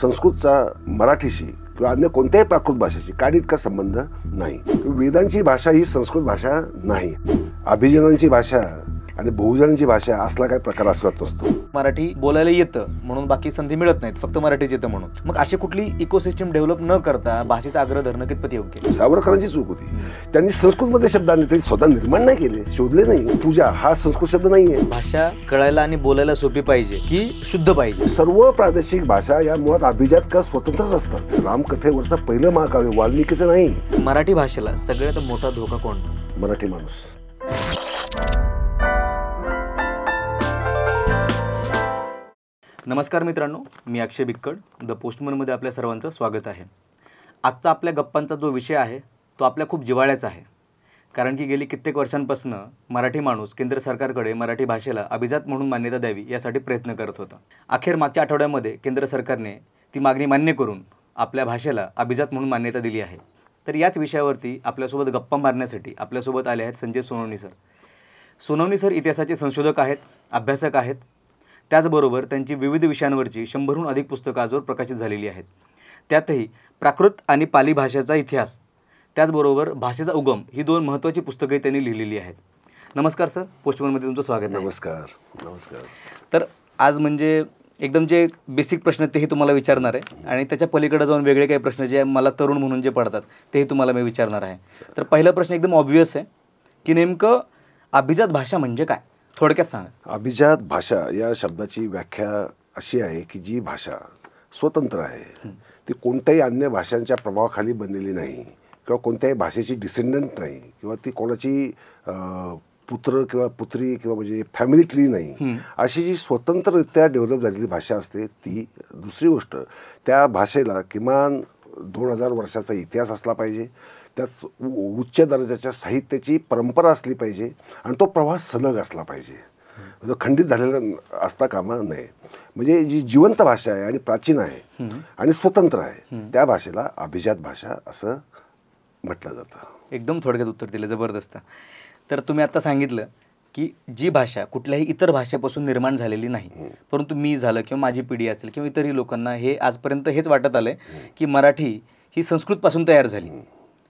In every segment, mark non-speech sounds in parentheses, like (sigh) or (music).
संस्कृतचा मराठीशी किंवा अन्य कोणत्याही प्राकृत भाषेशी काय इतका संबंध नाही वेदांची भाषा ही संस्कृत भाषा नाही अभिजनांची भाषा आणि बहुजनांची भाषा असला काय प्रकार असत असतो मराठी बोलायला येतं म्हणून बाकी संधी मिळत नाहीत फक्त मराठीच येतं म्हणून मग अशी कुठली इकोसिस्टम डेव्हलप न करता भाषेचा आग्रह धरणं कितपत योग्य सावरकरांची चूक होती त्यांनी संस्कृतमध्ये शब्द आणले ते स्वतः निर्माण नाही केले शोधले नाही पूजा हा संस्कृत शब्द नाहीये भाषा कळायला आणि बोलायला सोपी पाहिजे की शुद्ध पाहिजे सर्व प्रादेशिक भाषा या मुळात अभिजात का स्वतंत्रच असतात रामकथेवरचा पहिलं महाकाव्य वाल्मिकीचं नाही मराठी भाषेला सगळ्यात मोठा धोका कोणता मराठी माणूस नमस्कार मित्रांनो मी अक्षय बिक्कड द पोस्टमनमध्ये आपल्या सर्वांचं स्वागत आहे आजचा आपल्या गप्पांचा जो विषय आहे तो आपल्या खूप जिवाळ्याचा आहे कारण की गेली कित्येक वर्षांपासून मराठी माणूस केंद्र सरकारकडे मराठी भाषेला अभिजात म्हणून मान्यता द्यावी यासाठी प्रयत्न करत होता अखेर मागच्या आठवड्यामध्ये केंद्र सरकारने ती मागणी मान्य करून आपल्या भाषेला अभिजात म्हणून मान्यता दिली आहे तर याच विषयावरती आपल्यासोबत गप्पा मारण्यासाठी आपल्यासोबत आले आहेत संजय सोनवणी सर सोनवणी सर इतिहासाचे संशोधक आहेत अभ्यासक आहेत त्याचबरोबर त्यांची विविध विषयांवरची शंभरहून अधिक पुस्तकं आजवर प्रकाशित झालेली आहेत त्यातही प्राकृत आणि पाली भाषेचा इतिहास त्याचबरोबर भाषेचा उगम ही दोन महत्त्वाची पुस्तकंही त्यांनी लिहिलेली आहेत नमस्कार सर पोस्टमनमध्ये तुमचं स्वागत आहे नमस्कार नमस्कार तर आज म्हणजे एकदम जे बेसिक प्रश्न तेही तुम्हाला विचारणार आहे आणि त्याच्या पलीकडे जाऊन वेगळे काही प्रश्न जे मला तरुण म्हणून जे पडतात तेही तुम्हाला मी विचारणार आहे तर पहिला प्रश्न एकदम ऑब्वियस आहे की नेमकं अभिजात भाषा म्हणजे काय थोडक्यात सांगा अभिजात भाषा या शब्दाची व्याख्या अशी आहे की जी भाषा स्वतंत्र आहे ती कोणत्याही अन्य भाषांच्या प्रभावाखाली बनलेली नाही किंवा कोणत्याही भाषेची डिसेंडंट नाही किंवा ती कोणाची पुत्र किंवा पुत्री किंवा म्हणजे फॅमिली ट्री नाही अशी जी स्वतंत्ररित्या डेव्हलप झालेली भाषा असते ती दुसरी गोष्ट त्या भाषेला किमान दोन हजार वर्षाचा इतिहास असला पाहिजे त्याच उच्च दर्जाच्या साहित्याची परंपरा असली पाहिजे आणि तो प्रवास सलग असला पाहिजे जो म्हणजे खंडित झालेला असता कामा नये म्हणजे जी जिवंत भाषा आहे आणि प्राचीन आहे आणि स्वतंत्र आहे त्या भाषेला अभिजात भाषा असं म्हटलं जातं एकदम थोडक्यात उत्तर दिलं जबरदस्त तर तुम्ही आता सांगितलं की जी भाषा कुठल्याही इतर भाषेपासून निर्माण झालेली नाही परंतु मी झालं किंवा माझी पिढी असेल किंवा इतरही लोकांना हे आजपर्यंत हेच वाटत आलं की मराठी ही संस्कृतपासून तयार झाली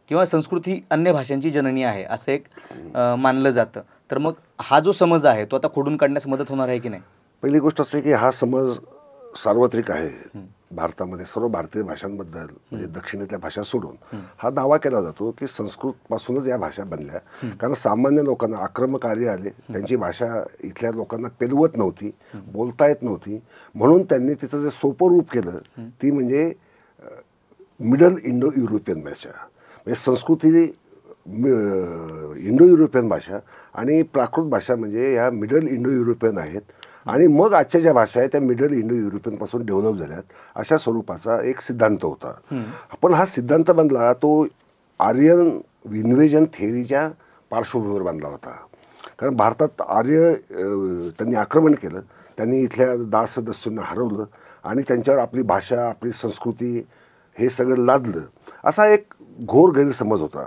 किंवा संस्कृत ही अन्य भाषांची जननी आहे असं एक मानलं जातं तर मग हा जो समज आहे तो आता खोडून काढण्यास मदत होणार आहे की नाही पहिली गोष्ट असं की हा समज सार्वत्रिक आहे भारतामध्ये सर्व भारतीय भाषांबद्दल म्हणजे दक्षिणेतल्या भाषा सोडून हा दावा केला जातो की संस्कृत पासूनच या भाषा बनल्या कारण सामान्य लोकांना आक्रमकारी आले त्यांची भाषा इथल्या लोकांना पेलवत नव्हती बोलता येत नव्हती म्हणून त्यांनी तिचं जे सोपं रूप केलं ती म्हणजे मिडल इंडो युरोपियन भाषा म्हणजे संस्कृत ही इंडो युरोपियन भाषा आणि प्राकृत भाषा म्हणजे ह्या मिडल इंडो युरोपियन आहेत आणि मग आजच्या ज्या भाषा आहेत त्या मिडल इंडो युरोपियनपासून डेव्हलप झाल्यात अशा स्वरूपाचा एक सिद्धांत होता आपण हा सिद्धांत बनला तो आर्यन विन्वेजन थेअरीच्या पार्श्वभूमीवर बांधला होता कारण भारतात आर्य त्यांनी आक्रमण केलं त्यांनी इथल्या दास सदस्यांना हरवलं आणि त्यांच्यावर आपली भाषा आपली संस्कृती हे सगळं लादलं असा एक घोर गैरसमज होता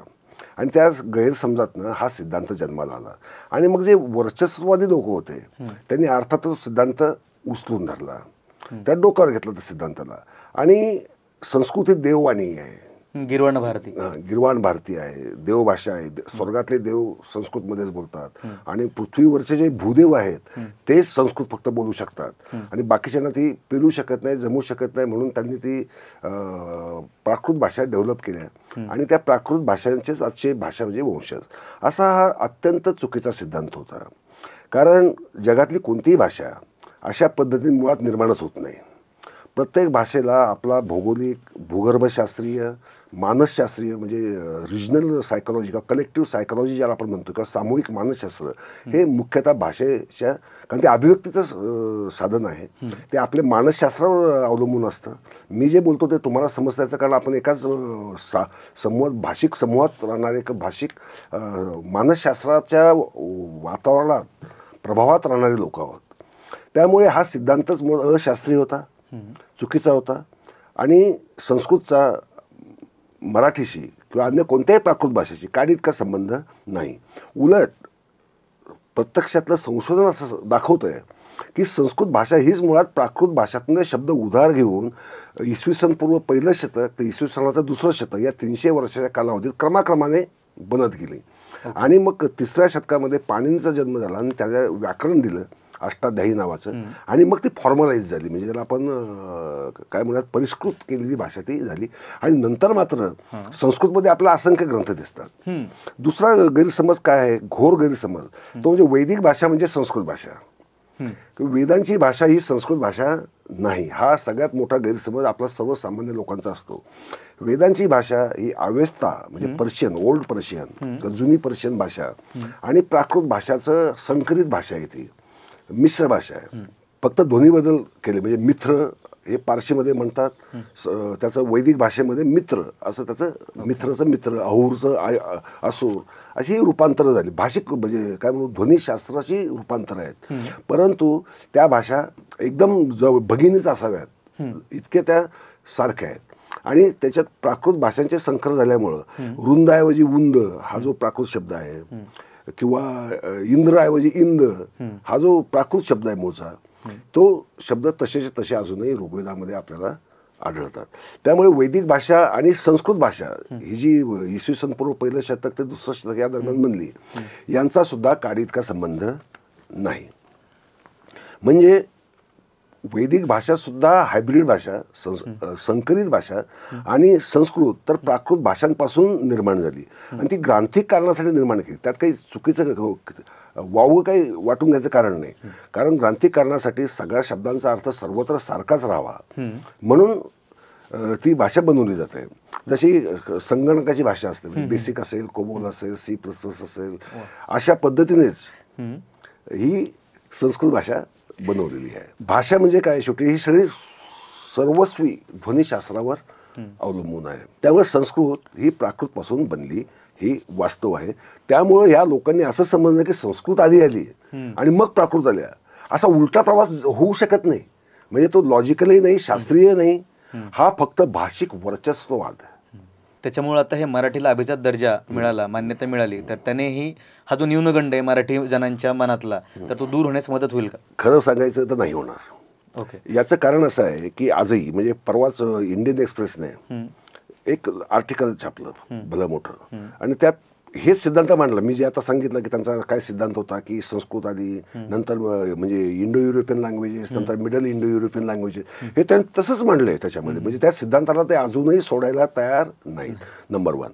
आणि त्या गैरसमजातनं हा सिद्धांत जन्माला आला आणि मग जे वर्चस्ववादी लोक होते त्यांनी अर्थात तो सिद्धांत उचलून धरला त्या डोक्यावर घेतला त्या सिद्धांताला आणि संस्कृती देववाणी आहे गिरवाण भारती गिरवाण भारती आहे देवभाषा आहे स्वर्गातले देव संस्कृतमध्येच बोलतात आणि पृथ्वीवरचे जे भूदेव आहेत तेच संस्कृत फक्त बोलू शकतात आणि बाकीच्यांना ती पेलू शकत नाही जमू शकत नाही म्हणून त्यांनी ती प्राकृत भाषा डेव्हलप केल्या आणि त्या प्राकृत भाषांचेच आजचे भाषा म्हणजे वंशज असा हा अत्यंत चुकीचा सिद्धांत होता कारण जगातली कोणतीही भाषा अशा पद्धतीने मुळात निर्माणच होत नाही प्रत्येक भाषेला आपला भौगोलिक भूगर्भशास्त्रीय मानसशास्त्रीय म्हणजे रिजनल सायकोलॉजी किंवा कलेक्टिव्ह सायकोलॉजी ज्याला आपण म्हणतो किंवा सामूहिक मानसशास्त्र हे मुख्यतः भाषेच्या कारण ते अभिव्यक्तीचं साधन आहे ते आपले मानसशास्त्रावर अवलंबून असतं मी जे बोलतो ते तुम्हाला समजण्याचं कारण आपण एकाच सा समूहात भाषिक समूहात राहणारे एक भाषिक मानसशास्त्राच्या वातावरणात प्रभावात राहणारे लोक आहोत त्यामुळे हा सिद्धांतच मूळ अशास्त्रीय होता चुकीचा होता आणि संस्कृतचा मराठीशी किंवा अन्य कोणत्याही प्राकृत भाषेशी काय इतका संबंध नाही उलट प्रत्यक्षातलं संशोधन असं दाखवतं आहे की संस्कृत भाषा हीच मुळात प्राकृत भाषातून शब्द उधार घेऊन इसवी सनपूर्व पहिलं शतक तर इसवी सनाचं दुसरं शतक या तीनशे वर्षाच्या कालावधीत क्रमाक्रमाने बनत गेली आणि मग तिसऱ्या शतकामध्ये पाणींचा जन्म झाला आणि त्याला व्याकरण दिलं अष्टाध्यायी नावाचं आणि मग ती फॉर्मलाईज झाली म्हणजे त्याला आपण काय म्हणतात परिष्कृत केलेली भाषा ती झाली आणि नंतर मात्र संस्कृतमध्ये आपला असंख्य ग्रंथ दिसतात दुसरा गैरसमज काय आहे घोर गैरसमज तो म्हणजे वैदिक भाषा म्हणजे संस्कृत भाषा वेदांची भाषा ही संस्कृत भाषा नाही हा सगळ्यात मोठा गैरसमज आपला सर्वसामान्य लोकांचा असतो वेदांची भाषा ही अव्यस्था म्हणजे पर्शियन ओल्ड पर्शियन जुनी पर्शियन भाषा आणि प्राकृत भाषाचं संकलित भाषा आहे ती मिश्र भाषा आहे फक्त दोन्ही बदल केले म्हणजे मित्र हे पारशीमध्ये म्हणतात त्याचं वैदिक भाषेमध्ये मित्र असं त्याचं मित्रचं मित्र अहूरचं आय असूर अशी रूपांतर रूपांतरं झाली भाषिक म्हणजे काय म्हणू ध्वनीशास्त्राची रूपांतरं आहेत परंतु त्या भाषा एकदम ज भगिनीच असाव्यात इतक्या त्या सारख्या आहेत आणि त्याच्यात प्राकृत भाषांचे संकर झाल्यामुळं रुंदाऐवजी उंद हा जो प्राकृत शब्द आहे किंवा इंद्रऐवजी इंद हा जो प्राकृत शब्द आहे मोचा तो शब्द तसेचे तसे अजूनही ऋग्वेदामध्ये आपल्याला आढळतात त्यामुळे वैदिक भाषा आणि संस्कृत भाषा ही जी इसवी सन पूर्व पहिलं शतक ते दुसरं शतक या दरम्यान बनली यांचा सुद्धा काडी इतका संबंध नाही म्हणजे वैदिक भाषा सुद्धा हायब्रिड भाषा संकरित संकलित भाषा आणि संस्कृत तर प्राकृत भाषांपासून निर्माण झाली आणि ती ग्रांथिक कारणासाठी निर्माण केली त्यात काही चुकीचं हो, वावं काही वाटून घ्यायचं कारण नाही कारण ग्रांथिक कारणासाठी सगळ्या शब्दांचा अर्थ सर्वत्र सारखाच राहावा म्हणून ती भाषा बनवली जाते जशी संगणकाची भाषा असते म्हणजे बेसिक असेल कोबोल असेल सी प्लस प्लस असेल अशा पद्धतीनेच ही संस्कृत भाषा बनवलेली आहे भाषा म्हणजे काय शेवटी ही सगळी सर्वस्वी ध्वनीशास्त्रावर अवलंबून आहे त्यामुळे संस्कृत ही प्राकृत पासून बनली ही वास्तव आहे त्यामुळे ह्या लोकांनी असं समजलं की संस्कृत आधी आली आणि मग प्राकृत आल्या असा उलटा प्रवास होऊ शकत नाही म्हणजे तो लॉजिकलही नाही शास्त्रीय नाही हा फक्त भाषिक वर्चस्ववाद त्याच्यामुळं आता हे मराठीला अभिजात दर्जा मिळाला मान्यता मिळाली तर त्यानेही हा जो न्यूनगंड आहे मराठी जणांच्या मनातला तर तो दूर होण्यास मदत होईल का खरं सांगायचं तर नाही होणार ओके याचं कारण असं आहे की आजही म्हणजे परवाच इंडियन एक्सप्रेसने एक आर्टिकल छापलं भलं मोठं आणि त्यात हेच सिद्धांत मांडला मी जे आता सांगितलं की त्यांचा काय सिद्धांत होता की संस्कृत आधी नंतर म्हणजे इंडो युरोपियन लँग्वेजेस नंतर मिडल इंडो युरोपियन लँग्वेजेस हे त्यांनी तसंच मांडलं आहे त्याच्यामध्ये म्हणजे त्या सिद्धांताला ते अजूनही सोडायला तयार नाहीत नंबर वन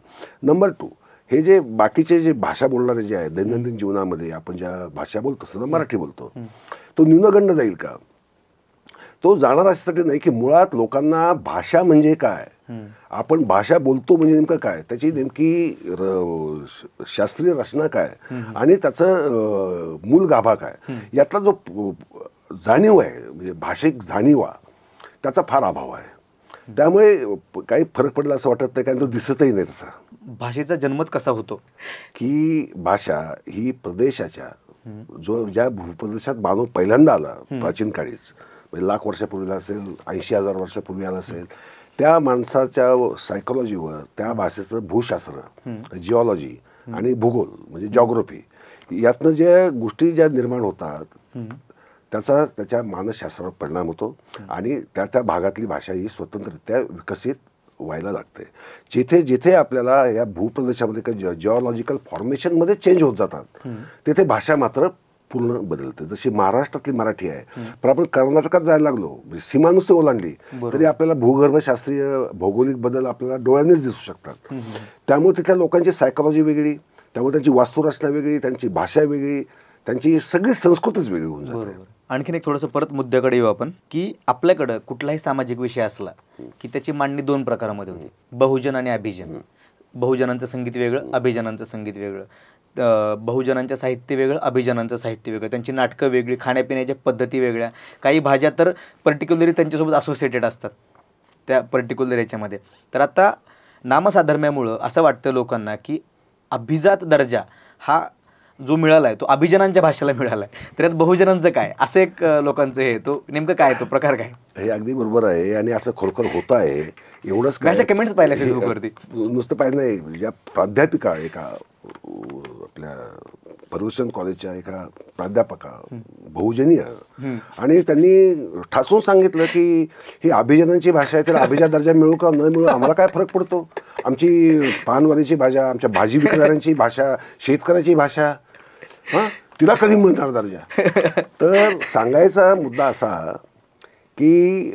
नंबर टू हे जे बाकीचे जे भाषा बोलणारे जे आहे दैनंदिन जीवनामध्ये आपण ज्या भाषा बोलतो सर्व मराठी बोलतो तो न्यूनगंड जाईल का तो जाणार असण्यासाठी नाही की मुळात लोकांना भाषा म्हणजे काय आपण भाषा बोलतो म्हणजे नेमकं काय त्याची नेमकी शास्त्रीय रचना काय आणि त्याचं मूल गाभा काय यातला जो जाणीव आहे म्हणजे भाषिक जाणीवा त्याचा फार अभाव आहे त्यामुळे काही फरक पडला असं वाटत नाही कारण तो दिसतही नाही तसा भाषेचा जन्मच कसा होतो की भाषा ही प्रदेशाच्या जो ज्या भूप्रदेशात मानव पहिल्यांदा आला प्राचीन काळीच म्हणजे लाख वर्षापूर्वी असेल ऐंशी हजार वर्षापूर्वी आला असेल त्या माणसाच्या सायकोलॉजीवर त्या भाषेचं भूशास्त्र जिओलॉजी आणि भूगोल म्हणजे जॉग्रफी यातनं ज्या गोष्टी ज्या निर्माण होतात त्याचा त्याच्या मानसशास्त्रावर परिणाम होतो आणि त्या त्या भागातली भाषा ही स्वतंत्ररित्या विकसित व्हायला लागते जिथे जिथे आपल्याला या भूप्रदेशामध्ये काही जिओलॉजिकल फॉर्मेशनमध्ये चेंज होत जातात तिथे भाषा मात्र पूर्ण बदलतं जशी महाराष्ट्रातली मराठी आहे पण आपण कर्नाटकात जायला लागलो म्हणजे सीमा नुसती ओलांडली तरी आपल्याला भूगर्भशास्त्रीय भौगोलिक बदल आपल्याला डोळ्यांनीच दिसू शकतात त्यामुळे तिथल्या लोकांची सायकोलॉजी वेगळी त्यामुळे त्यांची वास्तुरचना वेगळी त्यांची भाषा वेगळी त्यांची सगळी संस्कृतच वेगळी होऊन जाते आणखीन एक थोडंसं परत मुद्द्याकडे येऊ आपण की आपल्याकडं कुठलाही सामाजिक विषय असला की त्याची मांडणी दोन प्रकारामध्ये होती बहुजन आणि अभिजन बहुजनांचं संगीत वेगळं अभिजनांचं संगीत वेगळं बहुजनांचं साहित्य वेगळं अभिजनांचं साहित्य वेगळं त्यांची नाटकं वेगळी खाण्यापिण्याच्या पद्धती वेगळ्या काही भाज्या तर पर्टिक्युलरली त्यांच्यासोबत असोसिएटेड असतात त्या पर्टिक्युलर याच्यामध्ये तर आता नामसाधर्म्यामुळं असं वाटतं लोकांना की अभिजात दर्जा हा जो मिळाला आहे तो अभिजनांच्या भाषेला मिळाला आहे यात बहुजनांचं काय असं एक लोकांचं हे तो नेमकं काय तो प्रकार काय हे अगदी बरोबर आहे आणि असं खोलखोल होत आहे एवढंच काय अशा कमेंट्स पाहिल्या फेसबुकवरती नुसतं पाहिलं नाही ज्या प्राध्यापिका एका आपल्या फर्ग्युसन कॉलेजच्या एका प्राध्यापका बहुजनीय आणि त्यांनी ठासून सांगितलं की ही अभिजनांची भाषा आहे तर अभिजा दर्जा मिळू का न मिळू आम्हाला काय फरक पडतो आमची पानवारीची भाषा आमच्या भाजी विकणाऱ्यांची भाषा शेतकऱ्याची भाषा हां तिला कधी मिळणार दर्जा तर सांगायचा मुद्दा असा की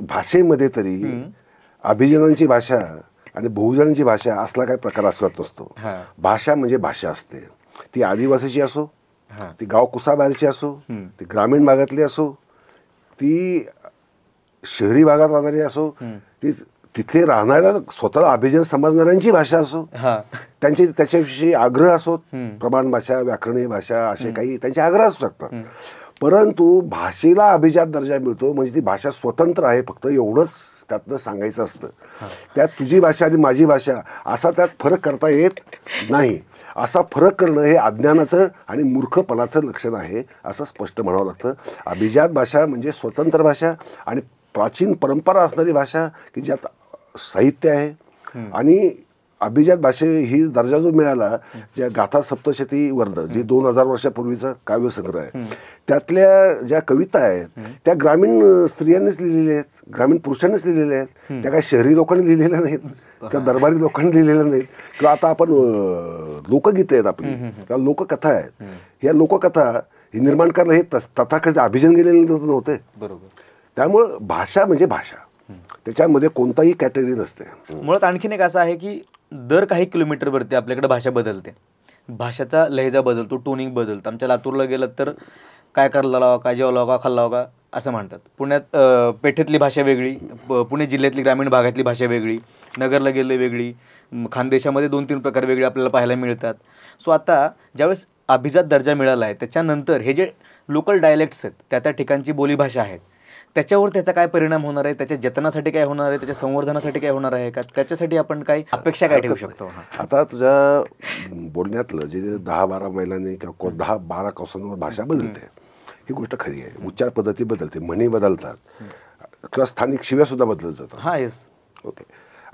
भाषेमध्ये तरी अभिजनांची भाषा आणि बहुजनांची भाषा असला काही प्रकार असत नसतो भाषा म्हणजे भाषा असते ती आदिवासीची असो ती गाव कुसाबाहेरची असो ती ग्रामीण भागातली असो ती शहरी भागात राहणारी असो ती तिथे राहणाऱ्या स्वतःला अभिजन समजणाऱ्यांची भाषा असो त्यांचे त्याच्याविषयी आग्रह असो प्रमाण भाषा व्याकरणीय भाषा असे काही त्यांचे आग्रह असू शकतात परंतु भाषेला अभिजात दर्जा मिळतो म्हणजे ती भाषा स्वतंत्र आहे फक्त एवढंच त्यातनं सांगायचं असतं त्यात तुझी भाषा आणि माझी भाषा असा त्यात फरक करता येत नाही असा फरक करणं हे अज्ञानाचं आणि मूर्खपणाचं लक्षण आहे असं स्पष्ट म्हणावं लागतं अभिजात भाषा म्हणजे स्वतंत्र भाषा आणि प्राचीन परंपरा असणारी भाषा की ज्यात साहित्य आहे आणि अभिजात भाषे ही दर्जा जो मिळाला ज्या गाथा सप्तशती वर्ध जे दोन हजार वर्षापूर्वीचा काव्यसंग्रह आहे त्यातल्या ज्या कविता आहेत त्या ग्रामीण स्त्रियांनीच लिहिलेल्या आहेत ग्रामीण पुरुषांनीच लिहिलेल्या आहेत त्या काही शहरी लोकांनी लिहिलेल्या नाहीत किंवा दरबारी लोकांनी लिहिलेल्या नाहीत किंवा आता आपण लोकगीतं आहेत आपली किंवा लोककथा आहेत या लोककथा ही निर्माण करणं हे तथाकथित अभिजन गेलेले नव्हते बरोबर त्यामुळं भाषा म्हणजे भाषा त्याच्यामध्ये कोणताही कॅटेगरी नसते मुळात आणखीन एक असं आहे की दर काही किलोमीटरवरती आपल्याकडे भाषा बदलते भाषेचा लहजा बदलतो टोनिंग बदलतं आमच्या लातूरला गेलं तर काय करायला लावा काय जेवला लावा का खाल्ला लावा का असं म्हणतात पुण्यात पेठेतली भाषा वेगळी पुणे जिल्ह्यातली ग्रामीण भागातली भाषा वेगळी नगरला गेले वेगळी खानदेशामध्ये दोन तीन प्रकार वेगळे आपल्याला पाहायला मिळतात सो आता ज्यावेळेस अभिजात दर्जा मिळाला आहे त्याच्यानंतर हे जे लोकल डायलेक्ट्स आहेत त्या त्या ठिकाणची बोलीभाषा आहेत त्याच्यावर त्याचा काय परिणाम होणार आहे त्याच्या जतनासाठी काय होणार आहे त्याच्या संवर्धनासाठी काय होणार आहे का त्याच्यासाठी आपण काय अपेक्षा काय ठेवू शकतो आता तुझ्या बोलण्यातलं जे दहा बारा महिलांनी किंवा दहा बारा कौसांवर भाषा बदलते ही गोष्ट खरी आहे उच्चार पद्धती बदलते म्हणी बदलतात किंवा स्थानिक शिव्या सुद्धा बदलत जातात हा येस ओके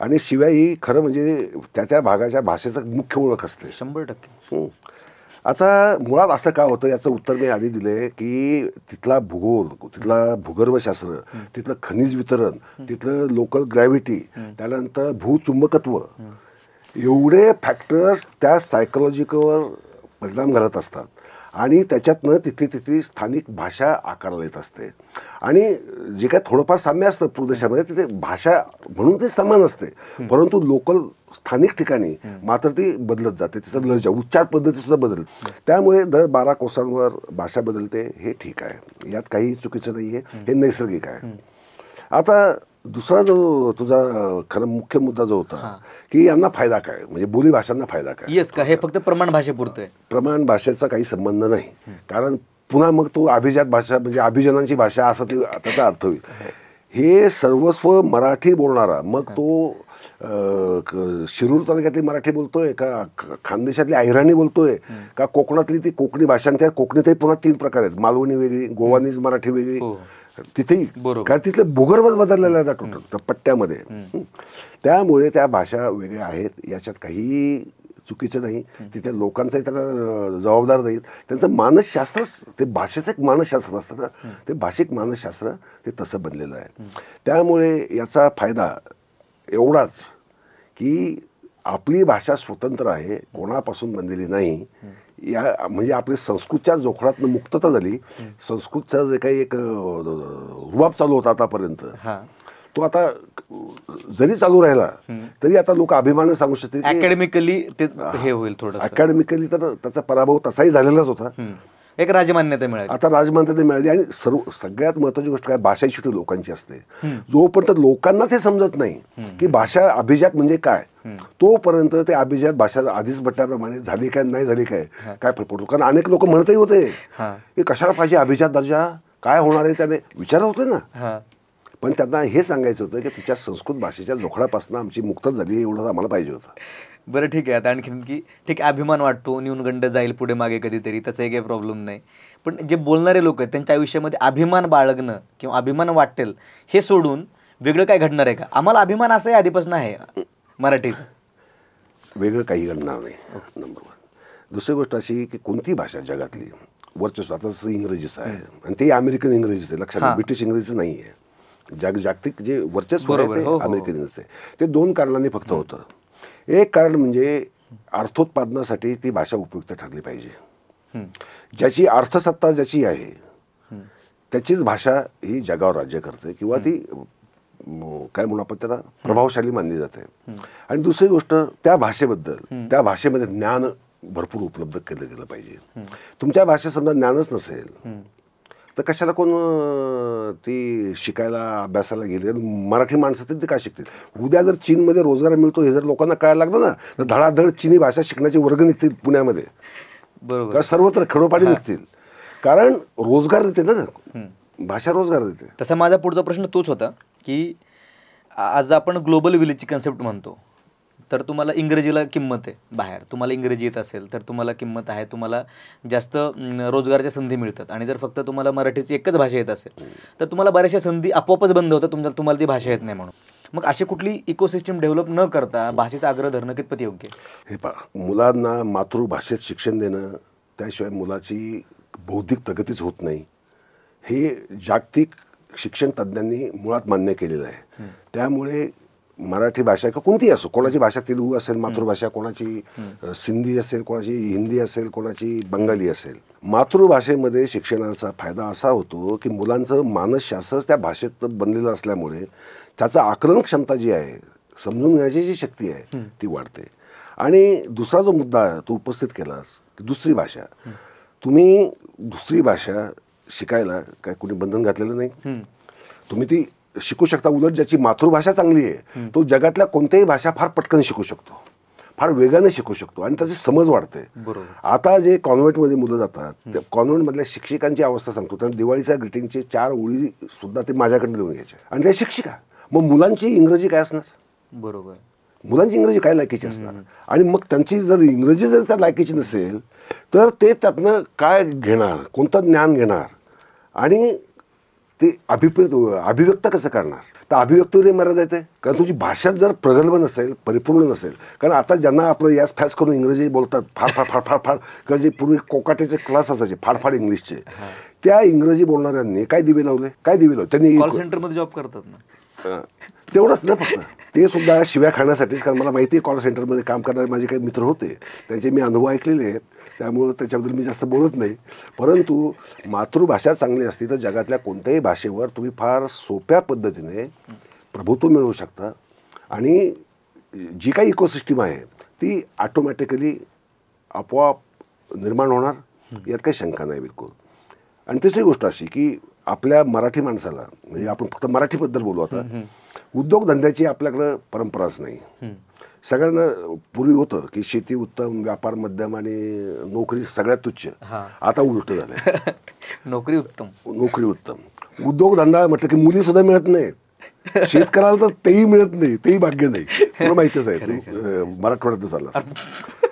आणि शिवाय ही खरं म्हणजे त्या त्या भागाच्या भाषेचं मुख्य ओळख असते शंभर टक्के आता मुळात असं का होतं याचं उत्तर मी आधी दिले की तिथला भूगोल तिथला भूगर्भशास्त्र तिथलं खनिज वितरण तिथलं लोकल ग्रॅव्हिटी त्यानंतर भूचुंबकत्व एवढे फॅक्टर्स त्या सायकोलॉजिकवर परिणाम घालत असतात आणि त्याच्यातनं तिथली तिथली स्थानिक भाषा आकारला येत असते आणि जे काय थोडंफार साम्य असतं प्रदेशामध्ये तिथे भाषा म्हणून ते समान असते परंतु लोकल स्थानिक ठिकाणी मात्र ती बदलत जाते तिचा लजा उच्चार पद्धती सुद्धा बदलते त्यामुळे दर बारा कोसांवर भाषा बदलते हे ठीक आहे यात काही चुकीचं नाही आहे हे नैसर्गिक आहे आता दुसरा जो तुझा खरं मुख्य मुद्दा जो होता की यांना फायदा काय म्हणजे बोली भाषांना फायदा काय येस का हे फक्त प्रमाण भाषेपुरतं प्रमाण भाषेचा काही संबंध नाही कारण पुन्हा मग तो अभिजात भाषा म्हणजे अभिजनांची भाषा असा ती त्याचा अर्थ होईल हो. हे सर्वस्व मराठी बोलणारा मग तो शिरूर तालुक्यातली मराठी बोलतोय का खानदेशातली अहिराणी बोलतोय का कोकणातली ती कोकणी भाषांच्या कोकणीतही पुन्हा तीन प्रकार आहेत मालवणी वेगळी गोवानीज मराठी वेगळी हो. तिथेही कारण तिथले भूगर्भच बदललेला आहे टोटल पट्ट्यामध्ये त्यामुळे त्या भाषा वेगळ्या आहेत याच्यात काही चुकीचं नाही तिथे लोकांचाही त्यांना जबाबदार नाही त्यांचं मानसशास्त्र ते भाषेचं एक मानसशास्त्र असतं ना ते भाषिक मानसशास्त्र ते तसं बनलेलं आहे त्यामुळे याचा फायदा एवढाच की आपली भाषा स्वतंत्र आहे कोणापासून बनलेली नाही या म्हणजे आपली संस्कृतच्या जोखडातनं मुक्तता झाली संस्कृतचा जे काही एक रुबाब चालू होता आतापर्यंत तो आता जरी चालू राहिला तरी आता लोक अभिमान सांगू शकतील अकॅडमिकली ते हे होईल थोडं अकॅडमिकली तर त्याचा पराभव तसाही झालेलाच होता एक राजमान्यता मिळाली आता राजमान्यता मिळाली आणि सर्व सगळ्यात महत्वाची गोष्ट काय भाषा लोकांची असते जोपर्यंत लोकांनाच हे समजत नाही की भाषा अभिजात म्हणजे काय तोपर्यंत ते अभिजात भाषा आधीच भट्टाप्रमाणे झाली काय नाही झाली काय काय फरक पडतो कारण अनेक लोक म्हणतही होते की कशाला पाहिजे अभिजात दर्जा काय होणार आहे त्याने विचार होते ना पण त्यांना हे सांगायचं होतं की तुमच्या संस्कृत भाषेच्या जोखडापासून आमची मुक्त झाली एवढंच आम्हाला पाहिजे होतं बरं ठीक आहे आता आणखीन की ठीक आहे अभिमान वाटतो न्यूनगंड जाईल पुढे मागे कधीतरी त्याचाही काही प्रॉब्लेम नाही पण जे बोलणारे लोक आहेत त्यांच्या आयुष्यामध्ये अभिमान बाळगणं किंवा अभिमान वाटेल हे सोडून वेगळं काय घडणार आहे का आम्हाला अभिमान असंही आधीपासून आहे मराठीचं वेगळं काही घडणार नाही नंबर वन दुसरी गोष्ट अशी की कोणती भाषा जगातली वर्चस्व आता इंग्रजीच आहे आणि ते अमेरिकन इंग्रजीच आहे लक्षात ब्रिटिश इंग्रजीच नाही आहे जाग जागतिक जे वर्चस्व आहे ते हो, हो, हो. अमेरिकन आहे ते दोन कारणांनी फक्त होतं एक कारण म्हणजे अर्थोत्पादनासाठी ती भाषा उपयुक्त ठरली पाहिजे ज्याची अर्थसत्ता ज्याची आहे त्याचीच भाषा ही जगावर राज्य करते किंवा ती काय म्हणू आपण त्याला प्रभावशाली मानली जाते आणि दुसरी गोष्ट त्या भाषेबद्दल त्या भाषेमध्ये ज्ञान भरपूर उपलब्ध केलं गेलं पाहिजे तुमच्या भाषेत समजा ज्ञानच नसेल तर कशाला कोण ती शिकायला अभ्यासाला गेले मराठी माणसं तर ते काय शिकतील उद्या जर चीनमध्ये रोजगार मिळतो हे जर लोकांना कळायला लागलं ना तर धडाधड चीनी भाषा शिकण्याचे वर्ग निघतील पुण्यामध्ये बरोबर सर्वत्र खेडोपाडी निघतील कारण रोजगार देते ना भाषा रोजगार देते तसा माझा पुढचा प्रश्न तोच होता की आज आपण ग्लोबल विलेजची कन्सेप्ट म्हणतो तर तुम्हाला इंग्रजीला किंमत आहे बाहेर तुम्हाला इंग्रजी येत असेल तर तुम्हाला किंमत आहे तुम्हाला जास्त रोजगाराच्या संधी मिळतात आणि जर फक्त तुम्हाला मराठीची एकच भाषा येत असेल तर तुम्हाला बऱ्याचशा संधी आपोआपच बंद होतात तुमच्या तुम्हाला ती भाषा येत नाही म्हणून मग अशी कुठली इकोसिस्टम डेव्हलप न करता भाषेचा आग्रह धरणं कितपत योग्य हे पा मुलांना मातृभाषेत शिक्षण देणं त्याशिवाय मुलाची बौद्धिक प्रगतीच होत नाही हे जागतिक शिक्षण तज्ज्ञांनी मुळात मान्य केलेलं आहे त्यामुळे मराठी भाषा किंवा कोणती असो कोणाची भाषा तेलुगू असेल मातृभाषा कोणाची सिंधी असेल कोणाची हिंदी असेल कोणाची बंगाली असेल मातृभाषेमध्ये शिक्षणाचा फायदा असा होतो की मुलांचं मानसशास्त्र त्या भाषेत बनलेलं असल्यामुळे त्याचा आकलन क्षमता जी आहे समजून घेण्याची जी शक्ती आहे ती वाढते आणि दुसरा जो मुद्दा आहे तो उपस्थित केलास की दुसरी भाषा तुम्ही दुसरी भाषा शिकायला काय कुणी बंधन घातलेलं नाही तुम्ही ती शिकू शकता उलट ज्याची मातृभाषा चांगली आहे तो जगातल्या कोणत्याही भाषा फार पटकन शिकू शकतो फार वेगाने शिकू शकतो आणि त्याची समज वाढते आता जे कॉन्व्हेंटमध्ये मुलं जातात त्या कॉन्व्हेंटमधल्या शिक्षिकांची अवस्था सांगतो त्यांना दिवाळीच्या ग्रीटिंगचे चार ओळी सुद्धा ते माझ्याकडे लिहून घ्यायचे आणि त्या शिक्षिका मग मुलांची इंग्रजी काय असणार बरोबर मुलांची इंग्रजी काय लायकीची असणार आणि मग त्यांची जर इंग्रजी जर त्या लायकीची नसेल तर ते त्यातनं काय घेणार कोणतं ज्ञान घेणार आणि ते अभिप्रेत अभिव्यक्त कसं करणार तर अभिव्यक्तीवरही मर्यादा येते कारण तुझी भाषा जर प्रगल्भ नसेल परिपूर्ण नसेल कारण आता ज्यांना आपलं याच फॅस करून इंग्रजी बोलतात फार फार फार फार फार कारण जे पूर्वी कोकाटेचे क्लास असायचे फार फार इंग्लिशचे त्या इंग्रजी बोलणाऱ्यांनी काय दिवे लावले काय दिवे लावले त्यांनी कॉल सेंटरमध्ये जॉब करतात ना तेवढंच ना फक्त ते सुद्धा शिव्या खाण्यासाठीच कारण मला माहिती आहे कॉल सेंटरमध्ये काम करणारे माझे काही मित्र होते त्यांचे मी अनुभव ऐकलेले आहेत त्यामुळं त्याच्याबद्दल मी जास्त बोलत नाही परंतु मातृभाषा चांगली असती तर जगातल्या कोणत्याही भाषेवर तुम्ही फार सोप्या पद्धतीने प्रभुत्व मिळवू शकता आणि जी काही इकोसिस्टीम आहे ती ऑटोमॅटिकली आपोआप निर्माण होणार यात काही शंका नाही बिलकुल आणि तिसरी गोष्ट अशी की आपल्या मराठी माणसाला म्हणजे आपण फक्त मराठीबद्दल बोलू आता उद्योगधंद्याची आपल्याकडं परंपराच नाही सगळ्यांना पूर्वी होतं की शेती उत्तम व्यापार मध्यम आणि नोकरी सगळ्यात तुच्छ आता उलट झालं (laughs) नोकरी उत्तम नोकरी उत्तम उद्योगधंदा म्हटलं की मुली सुद्धा मिळत नाहीत (laughs) शेतकऱ्याला तर तेही मिळत नाही तेही भाग्य नाही तुला माहितीच आहे मराठवाड्यातच आला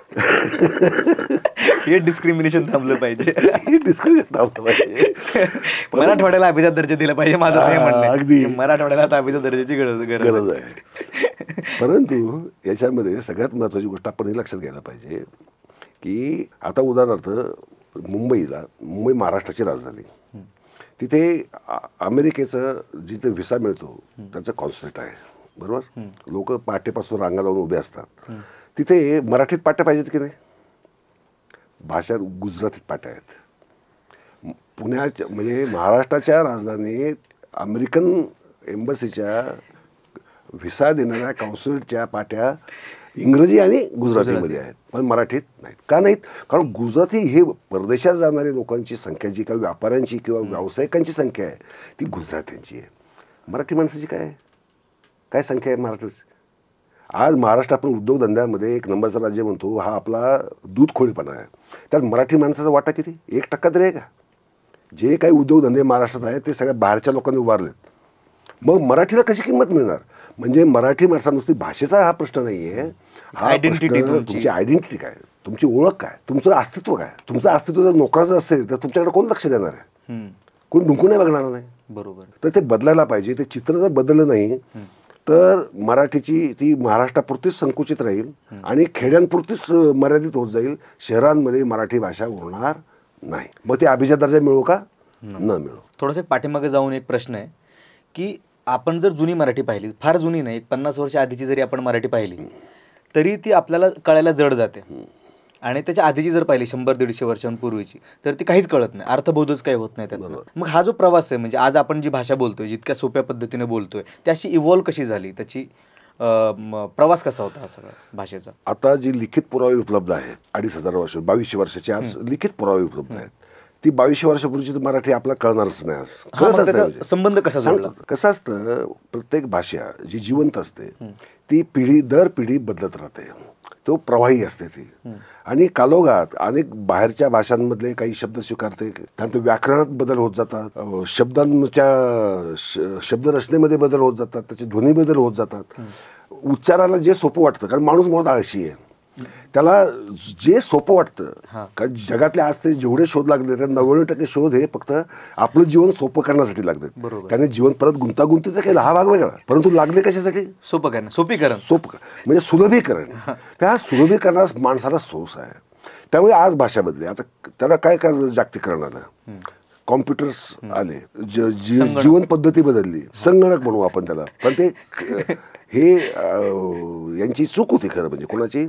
(laughs) हे डिस्क्रिमिनेशन थांबलं पाहिजे डिस्क्रिमिनेशन पाहिजे मराठवाड्याला अभिजात दर्जा दिला पाहिजे माझं म्हणणं अगदी मराठवाड्याला अभिजात दर्जाची गरज गरज आहे परंतु याच्यामध्ये सगळ्यात महत्त्वाची गोष्ट आपण हे लक्षात घ्यायला पाहिजे की आता उदाहरणार्थ मुंबईला मुंबई महाराष्ट्राची राजधानी तिथे अमेरिकेचं जिथे व्हिसा मिळतो त्याचं कॉन्सेट आहे बरोबर लोक पहाटेपासून रांगा लावून उभे असतात तिथे मराठीत पाट्या पाहिजेत की नाही भाषा गुजरातीत पाट्या आहेत पुण्याच्या म्हणजे महाराष्ट्राच्या राजधानीत अमेरिकन एम्बसीच्या व्हिसा देणाऱ्या कॉन्सुलेटच्या पाट्या इंग्रजी आणि गुजरातीमध्ये आहेत पण मराठीत नाहीत का नाहीत कारण गुजराती हे परदेशात जाणाऱ्या लोकांची संख्या जी काही व्यापाऱ्यांची किंवा व्यावसायिकांची संख्या आहे ती गुजरात्यांची आहे मराठी माणसाची काय काय संख्या आहे मराठी आज महाराष्ट्र आपण उद्योगधंद्यामध्ये एक नंबरचं राज्य म्हणतो हा आपला दूधखोळीपणा आहे त्यात मराठी माणसाचा वाटा किती एक टक्का तरी आहे का जे काही उद्योगधंदे महाराष्ट्रात आहेत ते सगळ्या बाहेरच्या लोकांनी उभारलेत मग मराठीला कशी किंमत मिळणार म्हणजे मराठी माणसा नुसती भाषेचा हा प्रश्न नाही आहे हा आयडेंटिटी तुमची आयडेंटिटी काय तुमची ओळख काय तुमचं अस्तित्व काय तुमचं अस्तित्व जर नोकराचं असेल तर तुमच्याकडे कोण लक्ष देणार आहे कोण डुंकून नाही बघणार नाही बरोबर तर ते बदलायला पाहिजे ते चित्र जर बदललं नाही तर मराठीची ती महाराष्ट्रापुरतीच संकुचित राहील आणि खेड्यांपुरतीच मर्यादित होत जाईल शहरांमध्ये मराठी भाषा उरणार नाही मग ते अभिजात दर्जा मिळू का न मिळू थोडंसं पाठीमागे जाऊन एक प्रश्न आहे की आपण जर जुनी मराठी पाहिली फार जुनी नाही पन्नास वर्ष आधीची जरी आपण मराठी पाहिली तरी ती आपल्याला कळायला जड जाते आणि त्याच्या आधीची जर पाहिली शंभर दीडशे वर्षांपूर्वीची तर ती काहीच कळत नाही अर्थबोधच काही होत नाही त्याबरोबर मग हा जो प्रवास आहे म्हणजे आज आपण जी भाषा बोलतोय जितक्या सोप्या पद्धतीने बोलतोय त्याशी इव्हॉल्व कशी झाली त्याची प्रवास कसा होता हा भाषेचा आता जी लिखित पुरावे उपलब्ध आहेत अडीच हजार वर्ष बावीसशे वर्षाची आज लिखित पुरावे उपलब्ध आहेत ती बावीसशे वर्षापूर्वीची मराठी आपला कळणारच नाही म्हणजे. संबंध कसा कसं असतं प्रत्येक भाषा जी जिवंत असते ती पिढी दर पिढी बदलत राहते तो प्रवाही असते ती आणि कालोगात अनेक बाहेरच्या भाषांमधले काही शब्द स्वीकारते त्यानंतर व्याकरणात बदल होत जातात शब्दांच्या शब्दरचनेमध्ये बदल होत जातात त्याचे ध्वनी बदल होत जातात उच्चाराला जे सोपं वाटतं कारण माणूस मुळात आळशी आहे त्याला जे सोपं वाटतं कारण जगातले आज ते जेवढे शोध लागले त्या नव्याण्णव टक्के शोध हे फक्त आपलं जीवन सोपं करण्यासाठी लागले त्याने जीवन परत गुंतागुंतीचा काही हा भाग वेगळा परंतु लागले कशासाठी सोपं करणं सोपीकरण सोपं म्हणजे सुलभीकरण त्या सुलभीकरणास माणसाला सोस आहे त्यामुळे आज भाषा बदली आता त्याला काय काय जागतिकरण आलं कॉम्प्युटर्स आले जीवन पद्धती बदलली संगणक म्हणू आपण त्याला पण ते (laughs) हे यांची चूक होती खरं म्हणजे कोणाची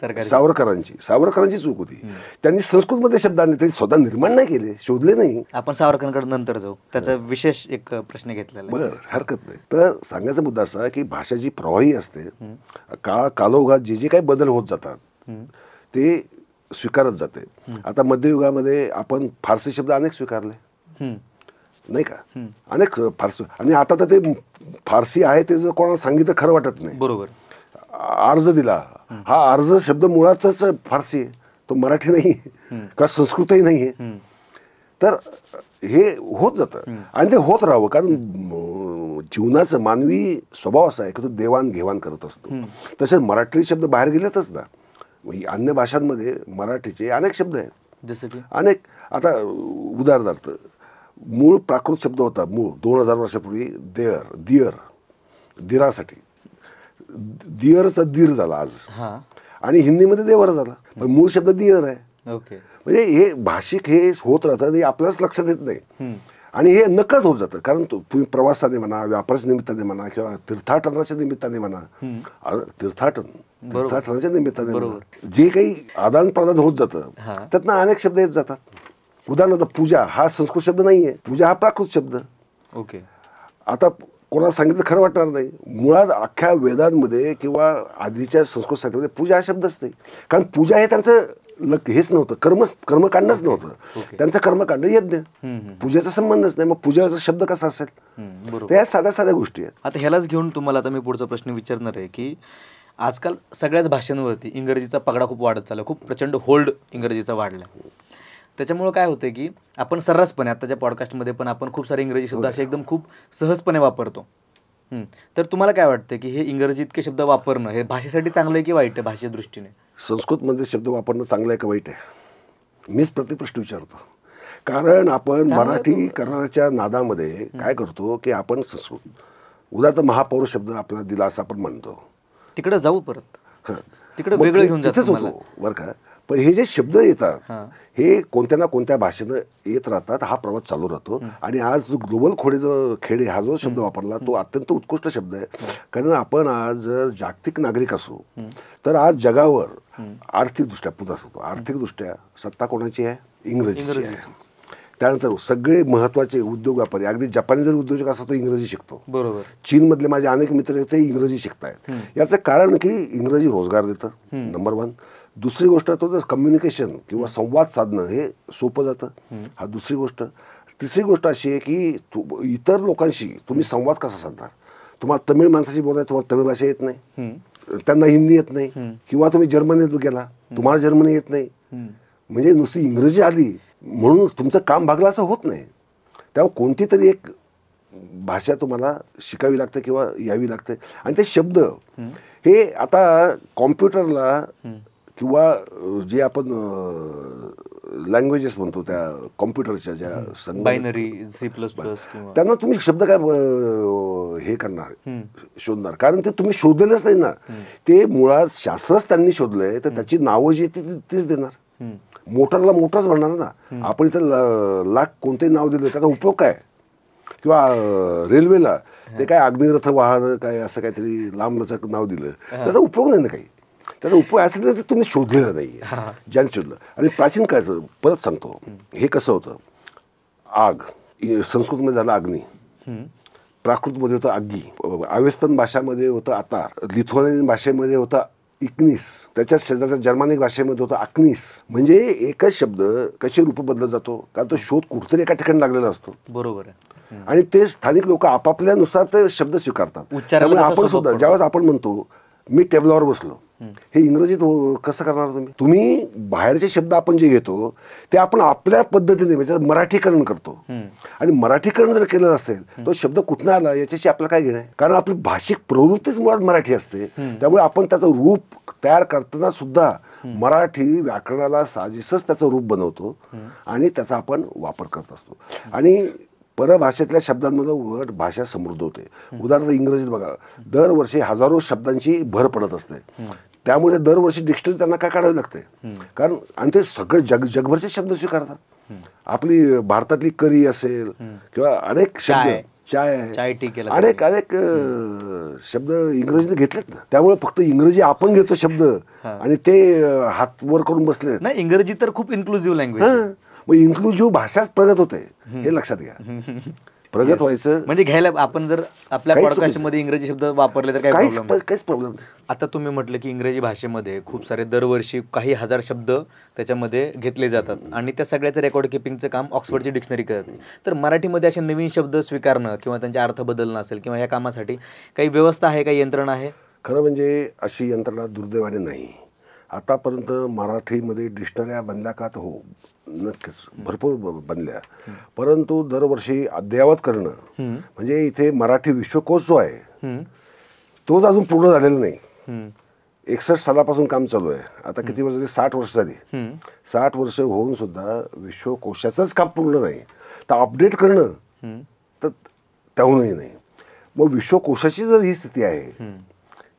सावरकरांची सावरकरांची चूक होती त्यांनी संस्कृतमध्ये शब्द आणले त्यांनी स्वतः निर्माण नाही केले शोधले नाही आपण सावरकरांकडे नंतर जाऊ त्याचा विशेष एक प्रश्न घेतलेला बरं हरकत नाही तर सांगायचा मुद्दा असा की भाषा जी प्रवाही असते काळ कालोगात जे जे काही बदल होत जातात ते स्वीकारत जाते आता मध्ययुगामध्ये आपण फारसी शब्द अनेक स्वीकारले नाही का अनेक फारसी आणि आता तर ते फारसी आहे ते जर कोणाला सांगितलं खरं वाटत नाही बरोबर अर्ज दिला हा अर्ज शब्द मुळातच फारसी आहे तो मराठी नाही का संस्कृतही नाही आहे तर हे होत जातं आणि ते होत राहावं कारण जीवनाचं मानवी स्वभाव असा आहे की तो घेवाण करत असतो तसेच मराठी शब्द बाहेर गेलेतच ना अन्य भाषांमध्ये मराठीचे अनेक शब्द आहेत जसे की अनेक आता उदाहरणार्थ मूळ प्राकृत शब्द होता मूळ दोन हजार वर्षापूर्वी देअर दिअर दिरासाठी दिअरचा दीर झाला आज आणि हिंदीमध्ये देवर झाला पण मूळ शब्द दिअर आहे ओके म्हणजे हे भाषिक हे होत राहतं हे आपल्यालाच लक्षात येत नाही आणि हे नकळत होत जातं कारण तुम्ही प्रवासाने म्हणा व्यापाराच्या निमित्ताने म्हणा किंवा तीर्थाटनाच्या निमित्ताने म्हणा तीर्थाटन तीर्थाटनाच्या निमित्ताने म्हणा जे काही आदान प्रदान होत जातं त्यातनं अनेक शब्द येत जातात उदाहरणार्थ पूजा हा संस्कृत शब्द नाहीये पूजा हा प्राकृत शब्द ओके आता कोणाला सांगितलं खरं वाटणार नाही मुळात अख्ख्या वेदांमध्ये किंवा आधीच्या संस्कृत साहित्यामध्ये पूजा हा शब्दच नाही कारण पूजा हे त्यांचं लक हेच नव्हतं कर्म कर्मकांडच नव्हतं त्यांचं कर्मकांड यज्ञ पूजेचा संबंधच नाही मग पूजाचा शब्द कसा असेल त्या साध्या साध्या गोष्टी आहेत आता ह्यालाच घेऊन तुम्हाला आता मी पुढचा प्रश्न विचारणार आहे की आजकाल सगळ्याच भाषांवरती इंग्रजीचा पगडा खूप वाढत चालला खूप प्रचंड होल्ड इंग्रजीचा वाढला त्याच्यामुळं काय होतं की आपण सर्रासपणे आताच्या पॉडकास्टमध्ये पण आपण खूप सारे इंग्रजी शब्द हो. असे एकदम खूप सहजपणे वापरतो तर तुम्हाला काय वाटतं की हे इंग्रजी इतके शब्द वापरणं हे भाषेसाठी चांगलं आहे की वाईट आहे भाषेच्या दृष्टीने संस्कृतमध्ये शब्द वापरणं चांगलं आहे का वाईट आहे मीच प्रतिप्रश्न विचारतो कारण आपण मराठी करणाऱ्याच्या नादामध्ये काय करतो की आपण संस्कृत उदाहरणार्थ महापौर शब्द आपल्याला दिला असं आपण म्हणतो तिकडे जाऊ परत तिकडे वेगळं घेऊन जातो बरं का पण हे जे शब्द येतात हे कोणत्या ना कोणत्या भाषेनं येत राहतात हा प्रवास चालू राहतो आणि आज जो ग्लोबल खोडे जो खेडे हा जो शब्द वापरला तो अत्यंत उत्कृष्ट शब्द आहे कारण आपण आज जर जागतिक नागरिक असू तर आज जगावर आर्थिकदृष्ट्या पुन्हा असतो आर्थिकदृष्ट्या सत्ता कोणाची आहे इंग्रजी आहे त्यानंतर सगळे महत्वाचे उद्योग व्यापारी अगदी जपानी जर उद्योजक असतो तो इंग्रजी शिकतो बरोबर मधले माझे अनेक मित्र ते इंग्रजी शिकतायत याचं कारण की इंग्रजी रोजगार देतं नंबर वन दुसरी गोष्ट तर कम्युनिकेशन किंवा संवाद साधणं हे सोपं जातं हा दुसरी गोष्ट तिसरी गोष्ट अशी आहे की तु इतर लोकांशी तुम्ही संवाद कसा साधणार तुम्हाला तमिळ माणसाशी बोलाय तुम्हाला तमिळ भाषा येत नाही त्यांना हिंदी येत नाही किंवा तुम्ही जर्मनीत गेला तुम्हाला जर्मनी येत नाही म्हणजे नुसती इंग्रजी आली म्हणून तुमचं काम भागलं असं होत नाही त्यामुळे कोणती तरी एक भाषा तुम्हाला शिकावी लागते किंवा यावी लागते आणि ते शब्द हे आता कॉम्प्युटरला किंवा जे आपण लँग्वेजेस म्हणतो त्या कॉम्प्युटरच्या ज्या बायनरी सी प्लस प्लस त्यांना तुम्ही शब्द काय हे करणार शोधणार कारण ते तुम्ही शोधलेलंच नाही ना ते मुळात शास्त्रच त्यांनी शोधलंय तर त्याची नावं जी ती तीच देणार मोटरला मोटरच म्हणणार ना आपण इथं लाख कोणतेही नाव दिलं त्याचा उपयोग काय किंवा रेल्वेला ते काय अग्निरथ वाहन काय असं काहीतरी लांबलचक नाव दिलं त्याचा उपयोग नाही ना काही त्याचा उपाय असेल तर तुम्ही शोधलेला नाही आहे ज्याने शोधलं आणि प्राचीन काळचं परत सांगतो हे कसं होतं आग संस्कृतमध्ये झालं अग्नी प्राकृतमध्ये होतं अग्गी आवेस्तन भाषामध्ये होतं आता लिथोनियन भाषेमध्ये होता इकनीस त्याच्या शेजारच्या जर्मानिक भाषेमध्ये होता अकनीस म्हणजे एकच शब्द कसे रूप बदलत जातो कारण तो शोध कुठतरी एका ठिकाणी लागलेला असतो बरोबर आणि ते स्थानिक लोक आपापल्यानुसार ते शब्द स्वीकारतात आपण सुद्धा ज्यावेळेस आपण म्हणतो मी टेबलावर बसलो हे इंग्रजीत कसं करणार तुम्ही तुम्ही बाहेरचे शब्द आपण जे घेतो ते आपण आपल्या पद्धतीने म्हणजे मराठीकरण करतो आणि मराठीकरण जर केलं असेल तो शब्द कुठनं आला याच्याशी आपल्याला काय घेणं आहे कारण आपली भाषिक प्रवृत्तीच मुळात मराठी असते त्यामुळे आपण त्याचं रूप तयार करताना सुद्धा मराठी व्याकरणाला साजिसच त्याचं रूप बनवतो आणि त्याचा आपण वापर करत असतो आणि परभाषेतल्या शब्दांमध्ये उलट भाषा समृद्ध होते उदाहरणार्थ इंग्रजीत बघा दरवर्षी हजारो शब्दांची भर पडत असते त्यामुळे दरवर्षी डिक्शनरी त्यांना काय काढावी लागते कारण आणि ते सगळे जग जगभरचे शब्द स्वीकारतात आपली भारतातली करी असेल किंवा अनेक शब्द चाय अनेक अनेक शब्द इंग्रजीने घेतलेत ना त्यामुळे फक्त इंग्रजी आपण घेतो शब्द आणि ते हात वर करून बसले इंग्रजी तर खूप इन्क्लुझिव्ह लँग्वेज मग इन्क्लुझिव्ह भाषाच प्रगत होते हे लक्षात घ्या प्रगत व्हायचं म्हणजे घ्यायला आपण जर आपल्या पॉडकास्टमध्ये इंग्रजी शब्द वापरले तर काही काहीच प्रॉब्लेम आता तुम्ही म्हटलं की इंग्रजी भाषेमध्ये खूप सारे दरवर्षी काही हजार शब्द त्याच्यामध्ये घेतले जातात आणि त्या सगळ्याचं रेकॉर्ड किपिंगचं काम ऑक्सफर्डची डिक्शनरी करते तर मराठीमध्ये असे नवीन शब्द स्वीकारणं किंवा त्यांचा अर्थ बदलणं असेल किंवा या कामासाठी काही व्यवस्था आहे काही यंत्रणा आहे खरं म्हणजे अशी यंत्रणा दुर्दैवाने नाही आतापर्यंत मराठीमध्ये डिक्शनऱ्या बनल्या का तर हो नक्कीच भरपूर बनल्या परंतु दरवर्षी अद्ययावत करणं म्हणजे इथे मराठी विश्वकोश जो आहे तोच अजून पूर्ण झालेला नाही एकसष्ट सालापासून काम चालू आहे आता किती वर्ष झाली साठ वर्ष झाली साठ वर्ष होऊन सुद्धा विश्वकोशाचंच काम पूर्ण नाही तर अपडेट करणं तर त्याहूनही नाही मग विश्वकोशाची जर ही स्थिती आहे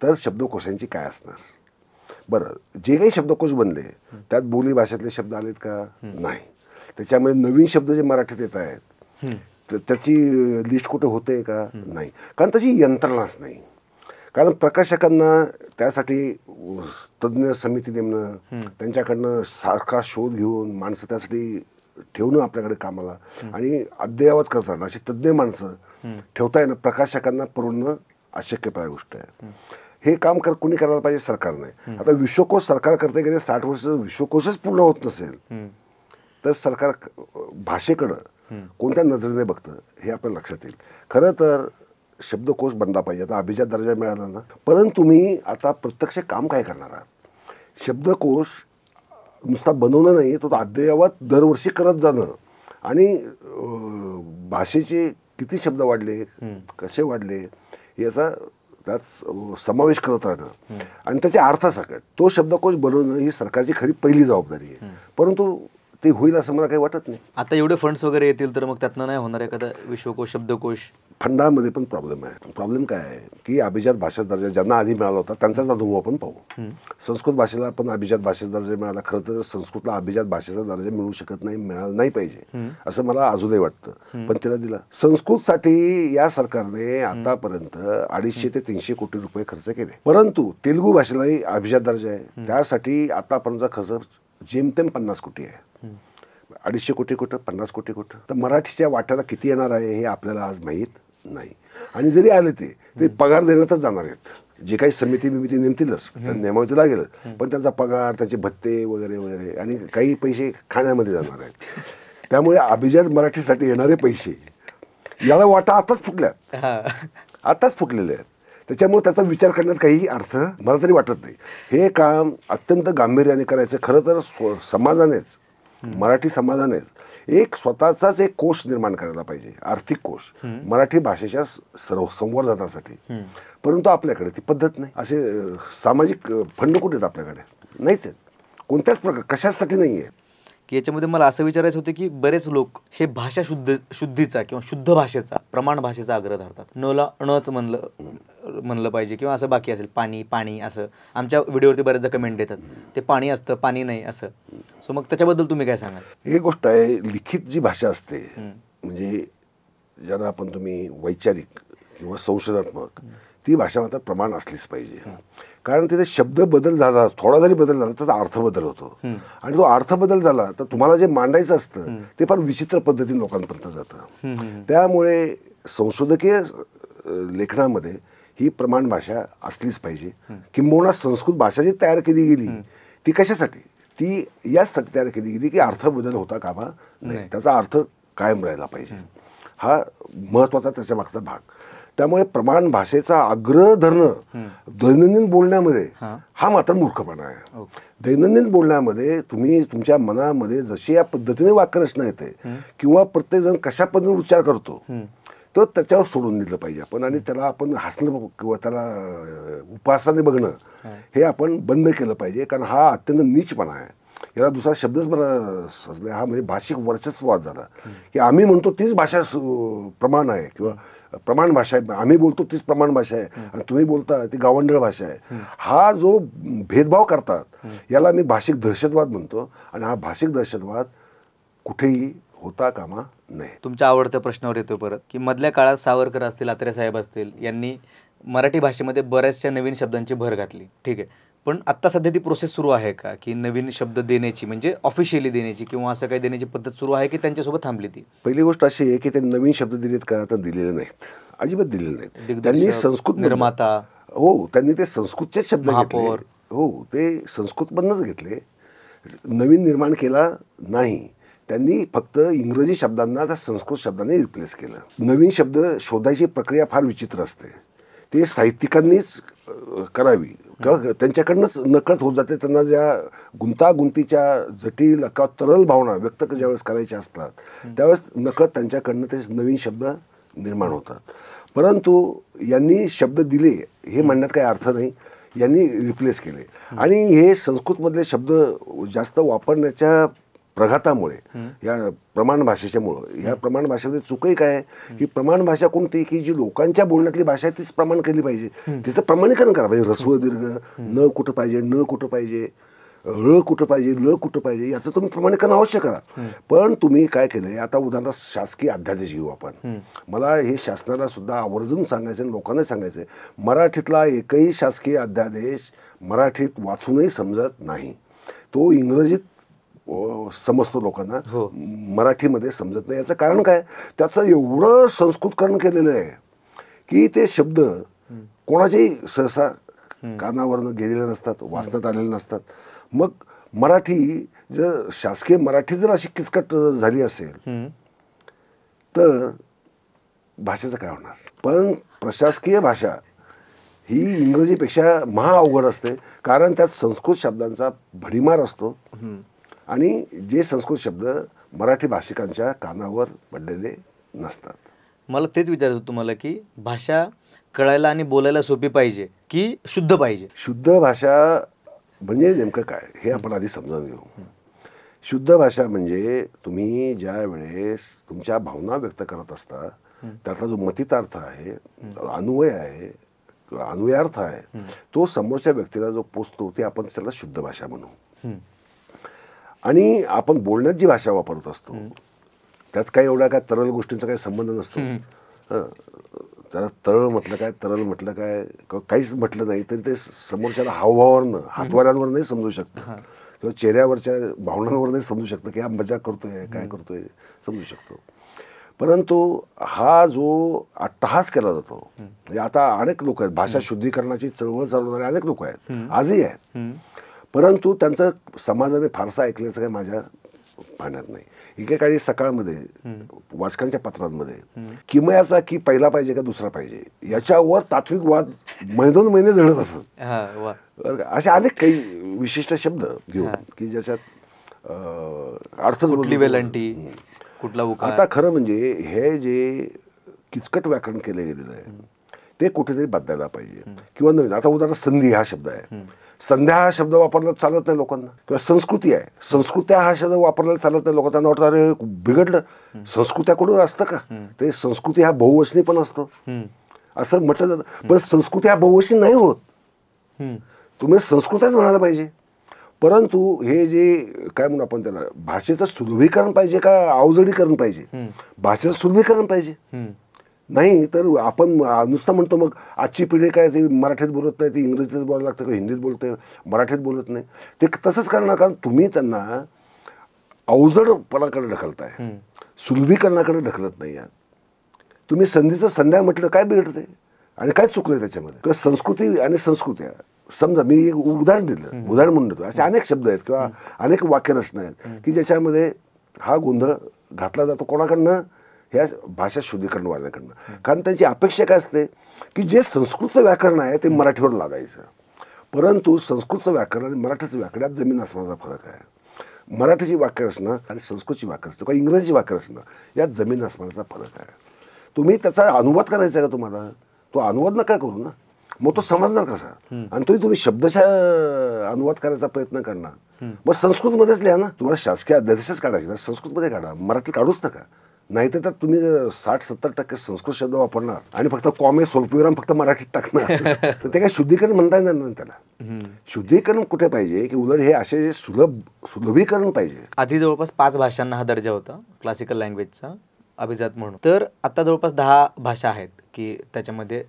तर शब्दकोशांची काय असणार बरं जे काही शब्दकोश बनले त्यात बोली भाषेतले शब्द आलेत का नाही त्याच्यामध्ये नवीन शब्द जे मराठीत येत आहेत त्याची लिस्ट कुठे होते का नाही कारण त्याची यंत्रणाच नाही कारण प्रकाशकांना त्यासाठी तज्ज्ञ समिती नेमणं त्यांच्याकडनं सारखा शोध घेऊन माणसं त्यासाठी ठेवणं आपल्याकडे कामाला आणि अद्ययावत करत राहणं अशी तज्ज्ञ माणसं ठेवता येणं प्रकाशकांना पूर्ण अशक्यप्राय गोष्ट आहे हे काम कर कुणी करायला पाहिजे सरकारने आता विश्वकोश सरकार करते गेले साठ वर्ष विश्वकोशच पूर्ण होत नसेल तर सरकार भाषेकडं कोणत्या नजरेने बघतं हे आपल्या लक्षात येईल खरं तर शब्दकोश बनला पाहिजे आता अभिजात दर्जा मिळाला ना परंतु तुम्ही आता प्रत्यक्ष काम काय करणार आहात शब्दकोश नुसता बनवणं नाही तो अद्ययावत दरवर्षी करत जाणं आणि भाषेचे किती शब्द वाढले कसे वाढले याचा त्यात समावेश करत राहणं आणि त्याचे अर्थ सगळ्यात तो शब्दकोश बनवणं ही सरकारची खरी पहिली जबाबदारी आहे परंतु ते होईल असं मला काही वाटत नाही आता एवढे फंड्स वगैरे येतील तर मग त्यातनं नाही होणार एखादा विश्वकोश शब्दकोश फंडामध्ये पण प्रॉब्लेम आहे प्रॉब्लेम काय आहे की अभिजात भाषा दर्जा ज्यांना आधी मिळाला होता त्यांचा अनुभव आपण पाहू संस्कृत भाषेला पण अभिजात भाषेचा दर्जा मिळाला खरं तर संस्कृतला अभिजात भाषेचा दर्जा मिळू शकत नाही मिळाला नाही पाहिजे असं मला अजूनही वाटतं पण तिला दिला संस्कृतसाठी या सरकारने आतापर्यंत अडीचशे ते तीनशे कोटी रुपये खर्च केले परंतु तेलुगू भाषेलाही अभिजात दर्जा आहे त्यासाठी आतापर्यंतचा खर्च जेमतेम पन्नास कोटी आहे अडीचशे कोटी कुठं पन्नास कोटी कुठं तर मराठीच्या वाट्याला किती येणार आहे हे आपल्याला आज माहीत नाही आणि जरी आले ते तरी पगार देण्यातच जाणार आहेत जे काही समिती बिमिती नेमतीलच नेमावती नेमायचं लागेल पण त्यांचा पगार त्याचे भत्ते वगैरे वगैरे आणि काही पैसे खाण्यामध्ये जाणार आहेत त्यामुळे अभिजात मराठीसाठी येणारे पैसे याला वाटा आताच फुटल्यात आताच फुटलेले आहेत त्याच्यामुळे त्याचा विचार करण्यात काही अर्थ मला तरी वाटत नाही हे काम अत्यंत गांभीर्याने करायचं खरं तर समाजानेच मराठी समाजानेच एक स्वतःचाच एक कोष निर्माण करायला पाहिजे आर्थिक कोश मराठी भाषेच्या सर्व संवर्धनासाठी परंतु आपल्याकडे ती पद्धत नाही असे सामाजिक फंड कुठे आहेत आपल्याकडे नाहीच आहेत कोणत्याच प्रकार कशासाठी नाही आहे की याच्यामध्ये मला असं विचारायचं होतं की बरेच लोक हे भाषा शुद्ध शुद्धीचा किंवा शुद्ध भाषेचा प्रमाण भाषेचा आग्रह धरतात नला नच म्हणलं म्हणलं पाहिजे किंवा असं बाकी असेल पाणी पाणी असं आमच्या व्हिडिओवरती बऱ्याचदा कमेंट देतात ते पाणी असतं पाणी नाही असं सो मग त्याच्याबद्दल तुम्ही काय सांगाल एक गोष्ट आहे लिखित जी भाषा असते म्हणजे ज्यांना आपण तुम्ही वैचारिक किंवा संशोधात्मक ती भाषा मात्र प्रमाण असलीच पाहिजे कारण तिथे शब्द बदल झाला थोडा जरी बदल झाला त्याचा अर्थ बदल होतो आणि तो अर्थ बदल झाला तर तुम्हाला जे मांडायचं असतं ते फार विचित्र पद्धतीने लोकांपर्यंत जातं त्यामुळे संशोधकीय लेखनामध्ये ही प्रमाण भाषा असलीच पाहिजे किंबहुना संस्कृत भाषा जी तयार केली गेली ती कशासाठी ती याचसाठी तयार केली गेली की अर्थ बदल होता कामा नाही त्याचा अर्थ कायम राहिला पाहिजे हा महत्वाचा त्याच्या मागचा भाग त्यामुळे प्रमाण भाषेचा आग्रह धरणं दैनंदिन बोलण्यामध्ये हा मात्र मूर्खपणा आहे दैनंदिन बोलण्यामध्ये तुम्ही तुमच्या मनामध्ये जशी या पद्धतीने वाक्यरचना येते किंवा प्रत्येकजण कशा पद्धतीने उच्चार करतो तर त्याच्यावर सोडून दिलं पाहिजे आपण आणि त्याला आपण हसणं किंवा त्याला उपासाने बघणं हे आपण बंद केलं पाहिजे कारण हा अत्यंत नीचपणा आहे याला दुसरा शब्दच मला हा म्हणजे भाषिक वर्चस्ववाद झाला की आम्ही म्हणतो तीच भाषा प्रमाण आहे किंवा प्रमाण भाषा आहे आम्ही बोलतो तीच प्रमाण भाषा आहे आणि तुम्ही बोलता ती गावंडळ भाषा आहे हा जो भेदभाव करतात याला मी भाषिक दहशतवाद म्हणतो आणि हा भाषिक दहशतवाद कुठेही होता कामा नाही तुमच्या आवडत्या प्रश्नावर येतो परत की मधल्या काळात सावरकर असतील आत्रे साहेब असतील यांनी मराठी भाषेमध्ये बऱ्याचशा नवीन शब्दांची भर घातली ठीक आहे पण आत्ता सध्या ती प्रोसेस सुरू आहे का की नवीन शब्द देण्याची म्हणजे ऑफिशियली देण्याची किंवा असं काही देण्याची पद्धत सुरू आहे की त्यांच्यासोबत थांबली ती पहिली गोष्ट अशी आहे की ते नवीन शब्द दिलेत का आता दिलेले नाहीत अजिबात दिलेले नाहीत त्यांनी संस्कृत निर्माता हो त्यांनी ते संस्कृतचेच शब्द घेतले हो ते संस्कृतमधनंच घेतले नवीन निर्माण केला नाही त्यांनी फक्त इंग्रजी शब्दांना त्या संस्कृत शब्दांनी रिप्लेस केलं नवीन शब्द शोधायची प्रक्रिया फार विचित्र असते ते साहित्यिकांनीच करावी किंवा त्यांच्याकडनंच नकळत होत जाते त्यांना ज्या गुंतागुंतीच्या जटील अका तरल भावना व्यक्त ज्यावेळेस करायच्या असतात त्यावेळेस नकळत त्यांच्याकडनं ते नवीन शब्द निर्माण होतात परंतु यांनी शब्द दिले हे म्हणण्यात काही अर्थ नाही यांनी रिप्लेस केले आणि हे संस्कृतमधले शब्द जास्त वापरण्याच्या प्रघातामुळे या प्रमाण भाषेच्यामुळं या प्रमाण भाषेमध्ये चुकही काय आहे की प्रमाण भाषा कोणती की जी लोकांच्या बोलण्यातली भाषा आहे तीच प्रमाण केली पाहिजे तिचं प्रमाणीकरण करा पाहिजे म्हणजे रस्व दीर्घ न कुठं पाहिजे न कुठं पाहिजे ळ कुठं पाहिजे ल कुठं पाहिजे याचं तुम्ही प्रमाणीकरण अवश्य करा पण तुम्ही काय केलं आता उदाहरणार्थ शासकीय अध्यादेश घेऊ आपण मला हे शासनाला सुद्धा आवर्जून सांगायचं लोकांना सांगायचं मराठीतला एकही शासकीय अध्यादेश मराठीत वाचूनही समजत नाही तो इंग्रजीत समजतो लोकांना हो. मराठीमध्ये समजत नाही याचं कारण काय त्याचं एवढं संस्कृतकरण केलेलं आहे की ते शब्द कोणाच्याही सहसा कानावरनं गेलेले नसतात वाचण्यात आलेले नसतात मग मराठी जर शासकीय मराठी जर अशी किचकट झाली असेल तर भाषेचं काय होणार पण प्रशासकीय भाषा ही इंग्रजीपेक्षा महा अवघड असते कारण त्यात संस्कृत शब्दांचा भडीमार असतो आणि जे संस्कृत शब्द मराठी भाषिकांच्या कानावर पडलेले नसतात मला तेच विचारायचं तुम्हाला की भाषा कळायला आणि बोलायला सोपी पाहिजे की शुद्ध पाहिजे शुद्ध भाषा म्हणजे नेमकं काय हे आपण आधी समजावून घेऊ शुद्ध भाषा म्हणजे तुम्ही ज्या वेळेस तुमच्या भावना व्यक्त करत असता त्यातला जो मतितार्थ आहे अन्वय आहे किंवा अन्वयार्थ आहे तो समोरच्या व्यक्तीला जो पोचतो ते आपण त्याला शुद्ध भाषा म्हणू आणि आपण बोलण्यात जी भाषा वापरत असतो त्यात काही एवढा काय तरल गोष्टींचा काही संबंध नसतो त्याला तरळ म्हटलं काय तरल म्हटलं काय काहीच म्हटलं नाही तरी ते समोरच्याला हावभावावरनं हातवाऱ्यांवर नाही समजू शकतं किंवा चेहऱ्यावरच्या भावनांवर नाही समजू शकतं की हा मजा करतोय काय करतोय समजू शकतो परंतु हा जो अट्टहास केला जातो म्हणजे आता अनेक लोक आहेत भाषा शुद्धीकरणाची चळवळ चालवणारे अनेक लोक आहेत आजही आहेत परंतु त्यांचं समाजाने फारसा ऐकल्याचं काही माझ्या पाहण्यात नाही एकेकाळी सकाळमध्ये वाचकांच्या पत्रांमध्ये किमयाचा की पहिला पाहिजे का दुसरा पाहिजे याच्यावर तात्विक वाद दोन महिने झडत असत असे अनेक काही विशिष्ट शब्द घेऊन की ज्याच्यात अर्थ वेलंटी कुठला आता खरं म्हणजे हे जे किचकट व्याकरण केलं गेलेलं आहे ते कुठेतरी बदलायला पाहिजे किंवा नवीन आता उदाहरण संधी हा शब्द आहे संध्या हा शब्द वापरला चालत नाही लोकांना किंवा संस्कृती आहे संस्कृत्या हा शब्द वापरला चालत नाही लोकांना वाटतं अरे बिघडलं संस्कृत्याकडून असतं का ते संस्कृती हा बहुवचनी पण असतो असं म्हटलं जातं पण संस्कृती हा बहुवचनी नाही होत तुम्ही संस्कृतच म्हणायला पाहिजे परंतु हे जे काय म्हणू आपण त्याला भाषेचं सुलभीकरण पाहिजे का अवजडीकरण पाहिजे भाषेचं सुलभीकरण पाहिजे नाही तर आपण नुसतं म्हणतो मग आजची पिढी काय ती मराठीत बोलत नाही ते इंग्रजीत बोलायला लागतं का हिंदीत बोलते मराठीत बोलत नाही ते तसंच करणार कारण तुम्ही त्यांना अवजडपणाकडे ढकलताय सुलभीकरणाकडे ढकलत नाही आहात तुम्ही संधीचं संध्या म्हटलं काय बिघडते आणि काय चुकलं त्याच्यामध्ये किंवा संस्कृती आणि संस्कृती समजा मी एक उदाहरण दिलं उदाहरण म्हणून देतो असे अनेक शब्द आहेत किंवा अनेक वाक्यरचना आहेत की ज्याच्यामध्ये हा गोंधळ घातला जातो कोणाकडनं ह्या भाषा शुद्धीकरण वाल्याकडनं कारण त्यांची अपेक्षा काय असते की जे संस्कृतचं व्याकरण आहे ते मराठीवर लागायचं परंतु संस्कृतचं व्याकरण आणि मराठीचं यात जमीन आसमानाचा फरक आहे मराठीची वाक्यरचना आणि संस्कृतची वाक्यरचना किंवा इंग्रजीची वाक्यरचना यात जमीन आसमानाचा फरक आहे तुम्ही त्याचा अनुवाद करायचा का तुम्हाला तो अनुवाद नका करू ना मग तो समजणार कसा आणि तोही तुम्ही शब्दशा अनुवाद करायचा प्रयत्न करणार मग संस्कृतमध्येच लिहा ना तुम्हाला शासकीय अध्यादेशच काढायचे संस्कृतमध्ये काढा मराठी काढूच नका नाहीतर तर तुम्ही साठ सत्तर टक्के संस्कृत शब्द वापरणार आणि फक्त कॉमे स्वल्पविराम फक्त मराठीत टाकणार (laughs) तर ते काय शुद्धीकरण म्हणता येणार नाही त्याला शुद्धीकरण कुठे पाहिजे की उलट हे असे जे सुलभ सुलभीकरण पाहिजे आधी जवळपास पाच भाषांना हा दर्जा होता क्लासिकल लँग्वेजचा अभिजात म्हणून तर आता जवळपास दहा भाषा आहेत की त्याच्यामध्ये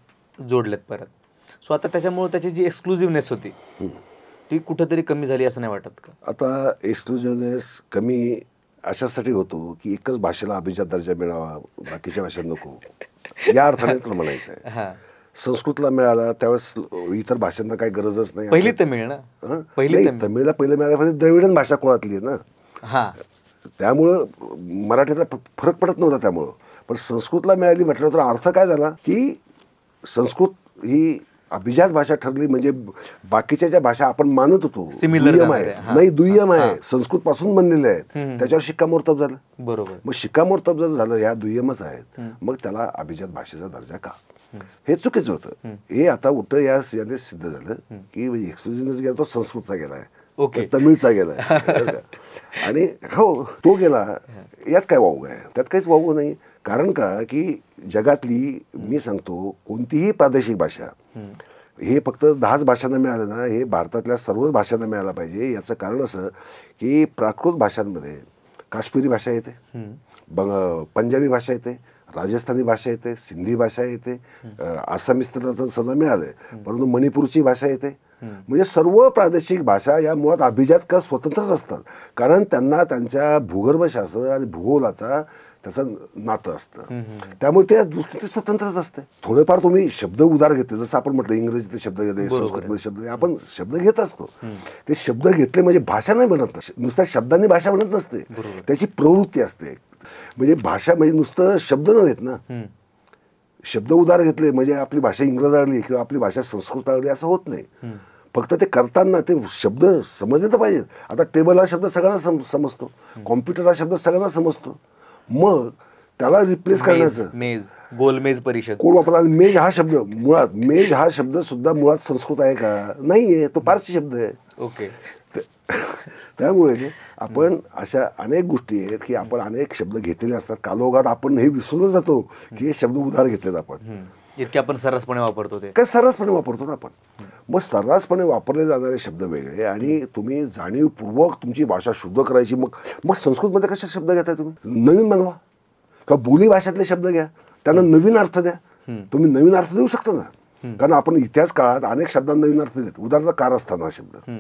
जोडलेत परत सो आता त्याच्यामुळे त्याची जी एक्सक्लुझिव्हनेस होती ती कुठंतरी कमी झाली असं नाही वाटत का आता एक्सक्लुझिव्हनेस कमी अशासाठी होतो की एकच भाषेला अभिजात दर्जा मिळावा बाकीच्या भाषा नको या अर्थाने तुला म्हणायचं आहे संस्कृतला मिळाला त्यावेळेस इतर भाषांना काही गरजच नाही पहिली तमिळ ना पहिली तमिळला पहिले मिळालं म्हणजे द्रविडन भाषा कोणातली आहे ना त्यामुळं मराठीचा फरक पडत नव्हता त्यामुळं पण संस्कृतला मिळाली म्हटलं तर अर्थ काय झाला की संस्कृत ही अभिजात भाषा ठरली म्हणजे बाकीच्या ज्या भाषा आपण मानत होतो दुय्यम आहे नाही दुय्यम आहे संस्कृत पासून बनलेले आहेत त्याच्यावर शिक्कामोर्तब झालं बरोबर मग शिक्कामोर्तब जर झालं ह्या दुय्यमच आहेत मग त्याला अभिजात भाषेचा दर्जा का हे चुकीचं होतं हे आता उठ या याने सिद्ध झालं की एक्सोजिनस गेला तो संस्कृतचा गेला आहे ओके तमिळचा गेला (laughs) आणि हो तो गेला यात काय वावग आहे त्यात काहीच वावग नाही कारण का की जगातली मी सांगतो कोणतीही प्रादेशिक भाषा हे फक्त दहाच भाषांना मिळालं ना हे भारतातल्या सर्वच भाषांना मिळालं पाहिजे याचं कारण असं की प्राकृत भाषांमध्ये काश्मीरी भाषा येते बंग पंजाबी भाषा येते राजस्थानी भाषा येते सिंधी भाषा येते आसामी सदा सुद्धा मिळाले परंतु मणिपूरची भाषा येते म्हणजे सर्व प्रादेशिक भाषा या मुळात अभिजात का स्वतंत्रच असतात कारण त्यांना त्यांच्या भूगर्भशास्त्र आणि भूगोलाचा त्याचं नातं असतं त्यामुळे ते दुसरी ते स्वतंत्रच असते थोडेफार तुम्ही शब्द उदार घेते जसं आपण म्हटलं इंग्रजीतले शब्द घेते संस्कृतमध्ये शब्द आपण शब्द घेत असतो ते शब्द घेतले म्हणजे भाषा नाही बनत नुसत्या शब्दांनी भाषा बनत नसते त्याची प्रवृत्ती असते म्हणजे भाषा म्हणजे नुसतं शब्द नव्हेत ना शब्द उदार घेतले म्हणजे आपली भाषा इंग्रज आली किंवा आपली भाषा संस्कृत आली असं होत नाही फक्त ते करताना ते शब्द समजले तर पाहिजेत आता टेबल हा शब्द सगळ्यांना समजतो कॉम्प्युटर हा शब्द सगळ्यांना समजतो मग त्याला रिप्लेस करण्याचं मेज गोलमेज परिषद कोण वापरला मेज हा शब्द मुळात मेज हा शब्द सुद्धा मुळात संस्कृत आहे का नाहीये तो पारसी शब्द आहे ओके (laughs) त्यामुळे आपण अशा अनेक गोष्टी आहेत की आपण अनेक शब्द घेतलेले असतात कालोगात आपण हे विसरून जातो की हे शब्द उधार घेतलेत आपण इतके आपण सर्रासपणे वापरतो ते काय सर्रासपणे वापरतो ना आपण मग सर्रासपणे वापरले जाणारे शब्द वेगळे आणि तुम्ही जाणीवपूर्वक तुमची भाषा शुद्ध करायची मग मग संस्कृतमध्ये कशा शब्द घेताय तुम्ही नवीन बनवा किंवा बोली भाषेतले शब्द घ्या त्यांना नवीन अर्थ द्या तुम्ही नवीन अर्थ देऊ शकता ना कारण आपण इतिहास काळात अनेक शब्दांना नवीन अर्थ देतो उदाहरणार्थ कारस्थान हा शब्द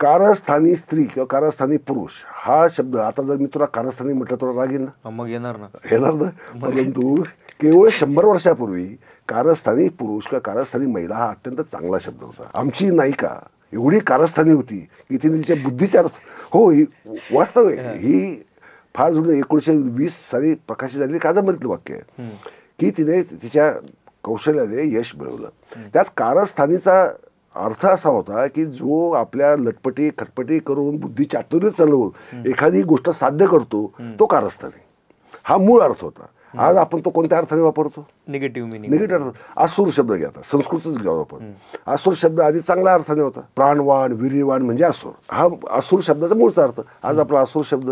कारस्थानी स्त्री किंवा कारस्थानी पुरुष हा शब्द आता जर मी तुला कारस्थानी म्हटलं तुला राग ना मग येणार ना येणार ना परंतु केवळ शंभर वर्षापूर्वी कारस्थानी पुरुष किंवा कारस्थानी महिला हा अत्यंत चांगला शब्द होता आमची नायिका एवढी कारस्थानी होती की तिने तिच्या बुद्धिचार हो ही वास्तव आहे ही फार जुनं एकोणीसशे वीस साली प्रकाशित झालेली कादंबरीतलं वाक्य आहे की तिने तिच्या कौशल्याने यश मिळवलं त्यात कारस्थानीचा अर्थ असा होता की जो आपल्या लटपटी खटपटी करून बुद्धी चातुर्य चालवून एखादी गोष्ट साध्य करतो तो कारस्थानी हा मूळ अर्थ होता आज आपण तो कोणत्या अर्थाने वापरतो निगेटिव्ह निगेटिव्ह अर्थ असुर शब्द घ्या संस्कृतच घ्या आपण असुर शब्द आधी चांगल्या अर्थाने होता प्राणवाण वीर्यवाण म्हणजे असुर हा असुर शब्दाचा मूळचा अर्थ आज आपला असुर शब्द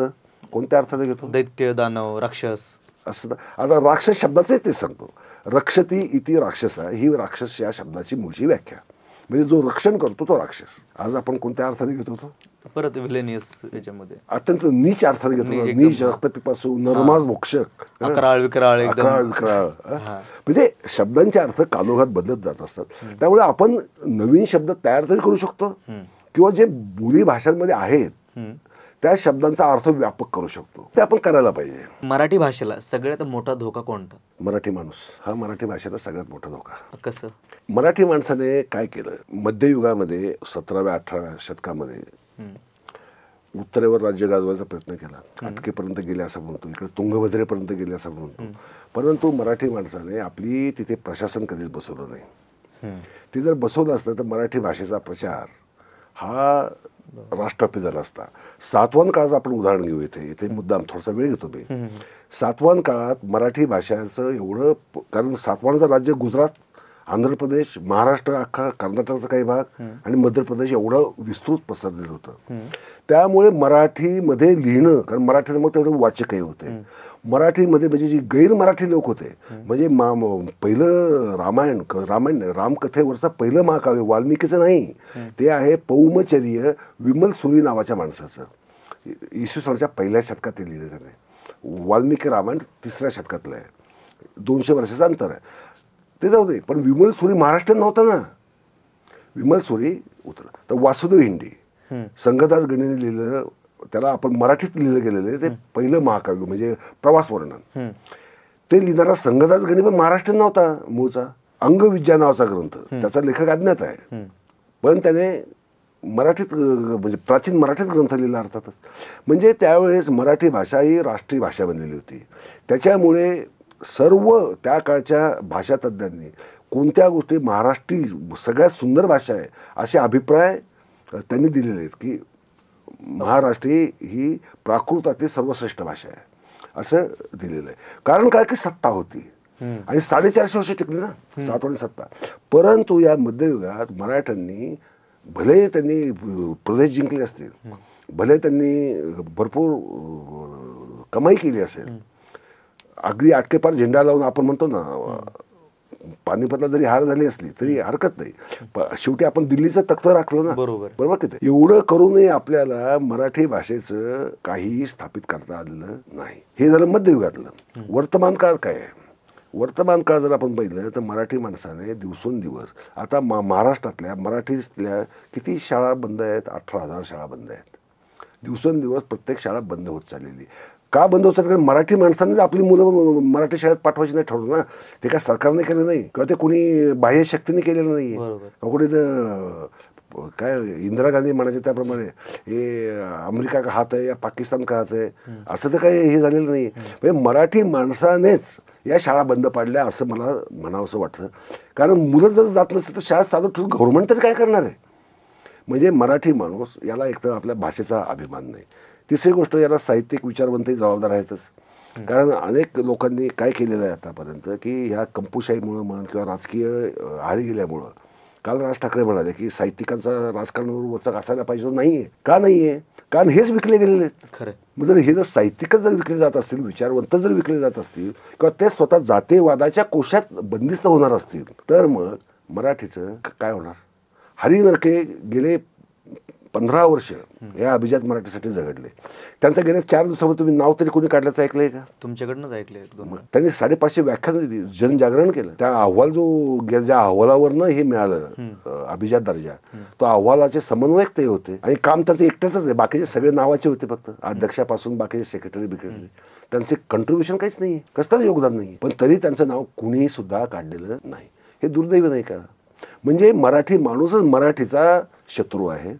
कोणत्या अर्थाने घेतो दैत्य दानव राक्षस असं आता राक्षस शब्दाचे ते सांगतो रक्षती इति राक्षस ही राक्षस या शब्दाची मूळची व्याख्या म्हणजे जो रक्षण करतो तो राक्षस आज आपण कोणत्या अर्थाने घेत होतो परत विलेनियस याच्यामध्ये अत्यंत नीच अर्थाने घेतो नीच रक्तपिपासू नरमाज भोक्षक अकराळ विकराळ अकराळ विकराळ म्हणजे शब्दांचे अर्थ कालोघात बदलत जात असतात त्यामुळे आपण नवीन शब्द तयार तरी करू शकतो किंवा जे बोली भाषांमध्ये आहेत त्या शब्दांचा अर्थ व्यापक करू शकतो ते आपण करायला पाहिजे मराठी भाषेला सगळ्यात मोठा धोका कोणता मराठी माणूस हा मराठी भाषेला सगळ्यात मोठा धोका कसं मराठी माणसाने काय केलं मध्ययुगामध्ये सतराव्या अठराव्या शतकामध्ये उत्तरेवर राज्य गाजवायचा प्रयत्न केला अटकेपर्यंत गेले असं म्हणतो इकडे तुंगभद्रेपर्यंत गेले असं म्हणतो परंतु मराठी माणसाने आपली तिथे प्रशासन कधीच बसवलं नाही ते जर बसवलं असलं तर मराठी भाषेचा प्रचार हा राष्ट्रपती झाला असता सातवन काळाचं आपण उदाहरण घेऊ इथे इथे मुद्दाम थोडासा वेळ घेतो मी सातवन काळात मराठी भाषाचं एवढं कारण सातवानचं राज्य गुजरात आंध्र प्रदेश महाराष्ट्र अख्खा कर्नाटकाचा काही भाग आणि मध्य प्रदेश एवढं विस्तृत पसरलेलं होतं त्यामुळे मराठीमध्ये लिहिणं कारण मराठी मग तेवढे वाचकही होते मराठीमध्ये म्हणजे जे मराठी लोक होते म्हणजे मा पहिलं रामायण रामायण रामकथेवरचं पहिलं महाकाव्य वाल्मिकीचं नाही ते आहे पौमचर्य विमल सुरी नावाच्या माणसाचं सणाच्या पहिल्या शतकात ते लिहिलेलं नाही वाल्मिकी रामायण तिसऱ्या शतकातलं आहे दोनशे वर्षाचं अंतर आहे ते जाऊ दे पण विमल सुरी महाराष्ट्र नव्हता ना विमल सुरी उतरला तर वासुदेव हिंडे संगदास गणेने लिहिलेलं त्याला आपण मराठीत लिहिलं गेलेलं ते पहिलं महाकाव्य म्हणजे प्रवास वर्णन ते लिहिणारा संघदास गणे पण महाराष्ट्र नव्हता मूळचा अंगविज्ञा नावाचा ग्रंथ त्याचा लेखक अज्ञात आहे पण त्याने मराठीत म्हणजे प्राचीन मराठीत ग्रंथ लिहिला अर्थातच म्हणजे त्यावेळेस मराठी भाषा ही राष्ट्रीय भाषा बनलेली होती त्याच्यामुळे सर्व त्या काळच्या भाषा तज्ज्ञांनी कोणत्या गोष्टी महाराष्ट्री सगळ्यात सुंदर भाषा आहे असे अभिप्राय त्यांनी दिलेले आहेत की महाराष्ट्री ही प्राकृतातील सर्वश्रेष्ठ भाषा आहे असं दिलेलं आहे कारण काय की सत्ता होती आणि साडेचारशे वर्ष टिकली ना सातवडी सत्ता परंतु या मध्ययुगात मराठ्यांनी भले त्यांनी प्रदेश जिंकले असतील भले त्यांनी भरपूर कमाई केली असेल अगदी आटकेपार झेंडा लावून आपण म्हणतो ना पानिपतला जरी हार झाली असली तरी हरकत नाही शेवटी आपण दिल्लीचं तक्त राखलं ना बरोबर बरोबर किती एवढं करूनही आपल्याला मराठी भाषेचं काहीही स्थापित करता आलेलं नाही हे झालं मध्ययुगातलं वर्तमान काळ काय आहे वर्तमान काळ जर आपण पाहिलं तर मराठी माणसाने दिवसेंदिवस आता मा महाराष्ट्रातल्या मराठीतल्या किती शाळा बंद आहेत अठरा हजार शाळा बंद आहेत दिवसेंदिवस प्रत्येक शाळा बंद होत चाललेली का बंद होतात कारण मराठी माणसांनीच आपली मुलं मराठी शाळेत पाठवायची नाही ठरवलं ना ते काय सरकारने केलं नाही किंवा ते कोणी बाह्य शक्तीने केलेलं नाही तर काय इंदिरा गांधी म्हणायचे त्याप्रमाणे हे अमेरिका का हात आहे या पाकिस्तान का हात आहे असं तर काही हे झालेलं नाही म्हणजे मराठी माणसानेच या शाळा बंद पाडल्या असं मला असं वाटतं कारण मुलं जर जात नसेल तर शाळा चालू ठेवून गव्हर्नमेंट तरी काय करणार आहे म्हणजे मराठी माणूस याला एकतर आपल्या भाषेचा अभिमान नाही तिसरी गोष्ट याला साहित्यिक विचारवंतही जबाबदार आहेतच कारण अनेक लोकांनी काय केलेलं आहे आतापर्यंत की ह्या कंपुशाहीमुळं म्हण किंवा राजकीय हारी गेल्यामुळं काल राज ठाकरे म्हणाले की साहित्यिकांचा राजकारणावर वचक असायला पाहिजे नाही आहे का नाही आहे कारण हेच विकले गेलेले आहेत खरं मग म्हणजे जर हे जर साहित्यिकच जर विकले जात असतील विचारवंत जर विकले जात असतील किंवा ते स्वतः जातेवादाच्या कोशात बंदिस्त होणार असतील तर मग मराठीचं काय होणार हरिनरके गेले पंधरा वर्ष या अभिजात मराठीसाठी झगडले त्यांचं गेल्या चार दिवसामध्ये तुम्ही नाव तरी कोणी काढल्याचं ऐकलं आहे का तुमच्याकडनंच ऐकलं त्यांनी साडेपाचशे व्याख्या जनजागरण केलं त्या अहवाल जो ज्या अहवालावरनं हे मिळालं अभिजात दर्जा तो अहवालाचे समन्वयक ते होते आणि काम त्यांचं एकट्याच आहे बाकीचे सगळे नावाचे होते फक्त अध्यक्षापासून बाकीचे सेक्रेटरी बिक्रेटरी त्यांचे कंट्रीब्युशन काहीच नाही कसलंच योगदान नाही पण तरी त्यांचं नाव कुणीही सुद्धा काढलेलं नाही हे दुर्दैव नाही का म्हणजे मराठी माणूसच मराठीचा शत्रू आहे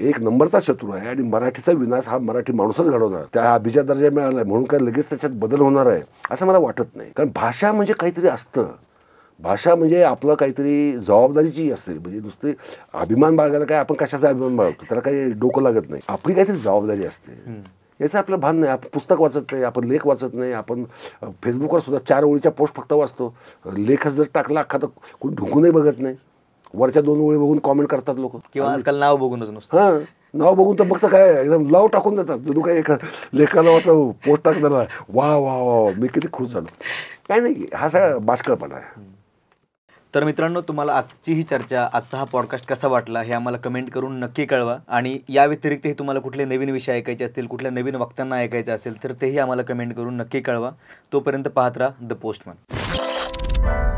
एक नंबरचा शत्रू आहे आणि मराठीचा विनाश हा मराठी माणूसच घडवणार त्या अभिजात दर्जा मिळाला आहे म्हणून काही लगेच त्याच्यात बदल होणार आहे असं मला वाटत नाही कारण भाषा म्हणजे काहीतरी असतं भाषा म्हणजे आपलं काहीतरी जबाबदारीची असते म्हणजे नुसते अभिमान बाळगायला काय आपण कशाचा अभिमान बाळगतो त्याला काही डोकं लागत नाही आपली काहीतरी जबाबदारी असते याचं आपलं भान नाही आपण पुस्तक वाचत नाही आपण लेख वाचत नाही आपण फेसबुकवर सुद्धा चार ओळीच्या पोस्ट फक्त वाचतो लेखच जर टाकला अख्खा तर कोणी ढुंकूनही बघत नाही वरच्या दोन ओळी बघून कॉमेंट करतात लोक किंवा आजकाल नाव बघूनच नुसतं हा नाव बघून तर फक्त काय एकदम लाव टाकून देतात जणू काय एका लेखाला वाचा पोस्ट टाकणार वा वा वा वा मी किती खुश झालो काय नाही हा सगळा बाष्कळपणा आहे तर मित्रांनो तुम्हाला आजची ही चर्चा आजचा हा पॉडकास्ट कसा वाटला हे आम्हाला कमेंट करून नक्की कळवा आणि या व्यतिरिक्तही तुम्हाला कुठले नवीन विषय ऐकायचे असतील कुठल्या नवीन वक्त्यांना ऐकायचे असेल तर तेही आम्हाला कमेंट करून नक्की कळवा तोपर्यंत पाहत राहा द पोस्टमन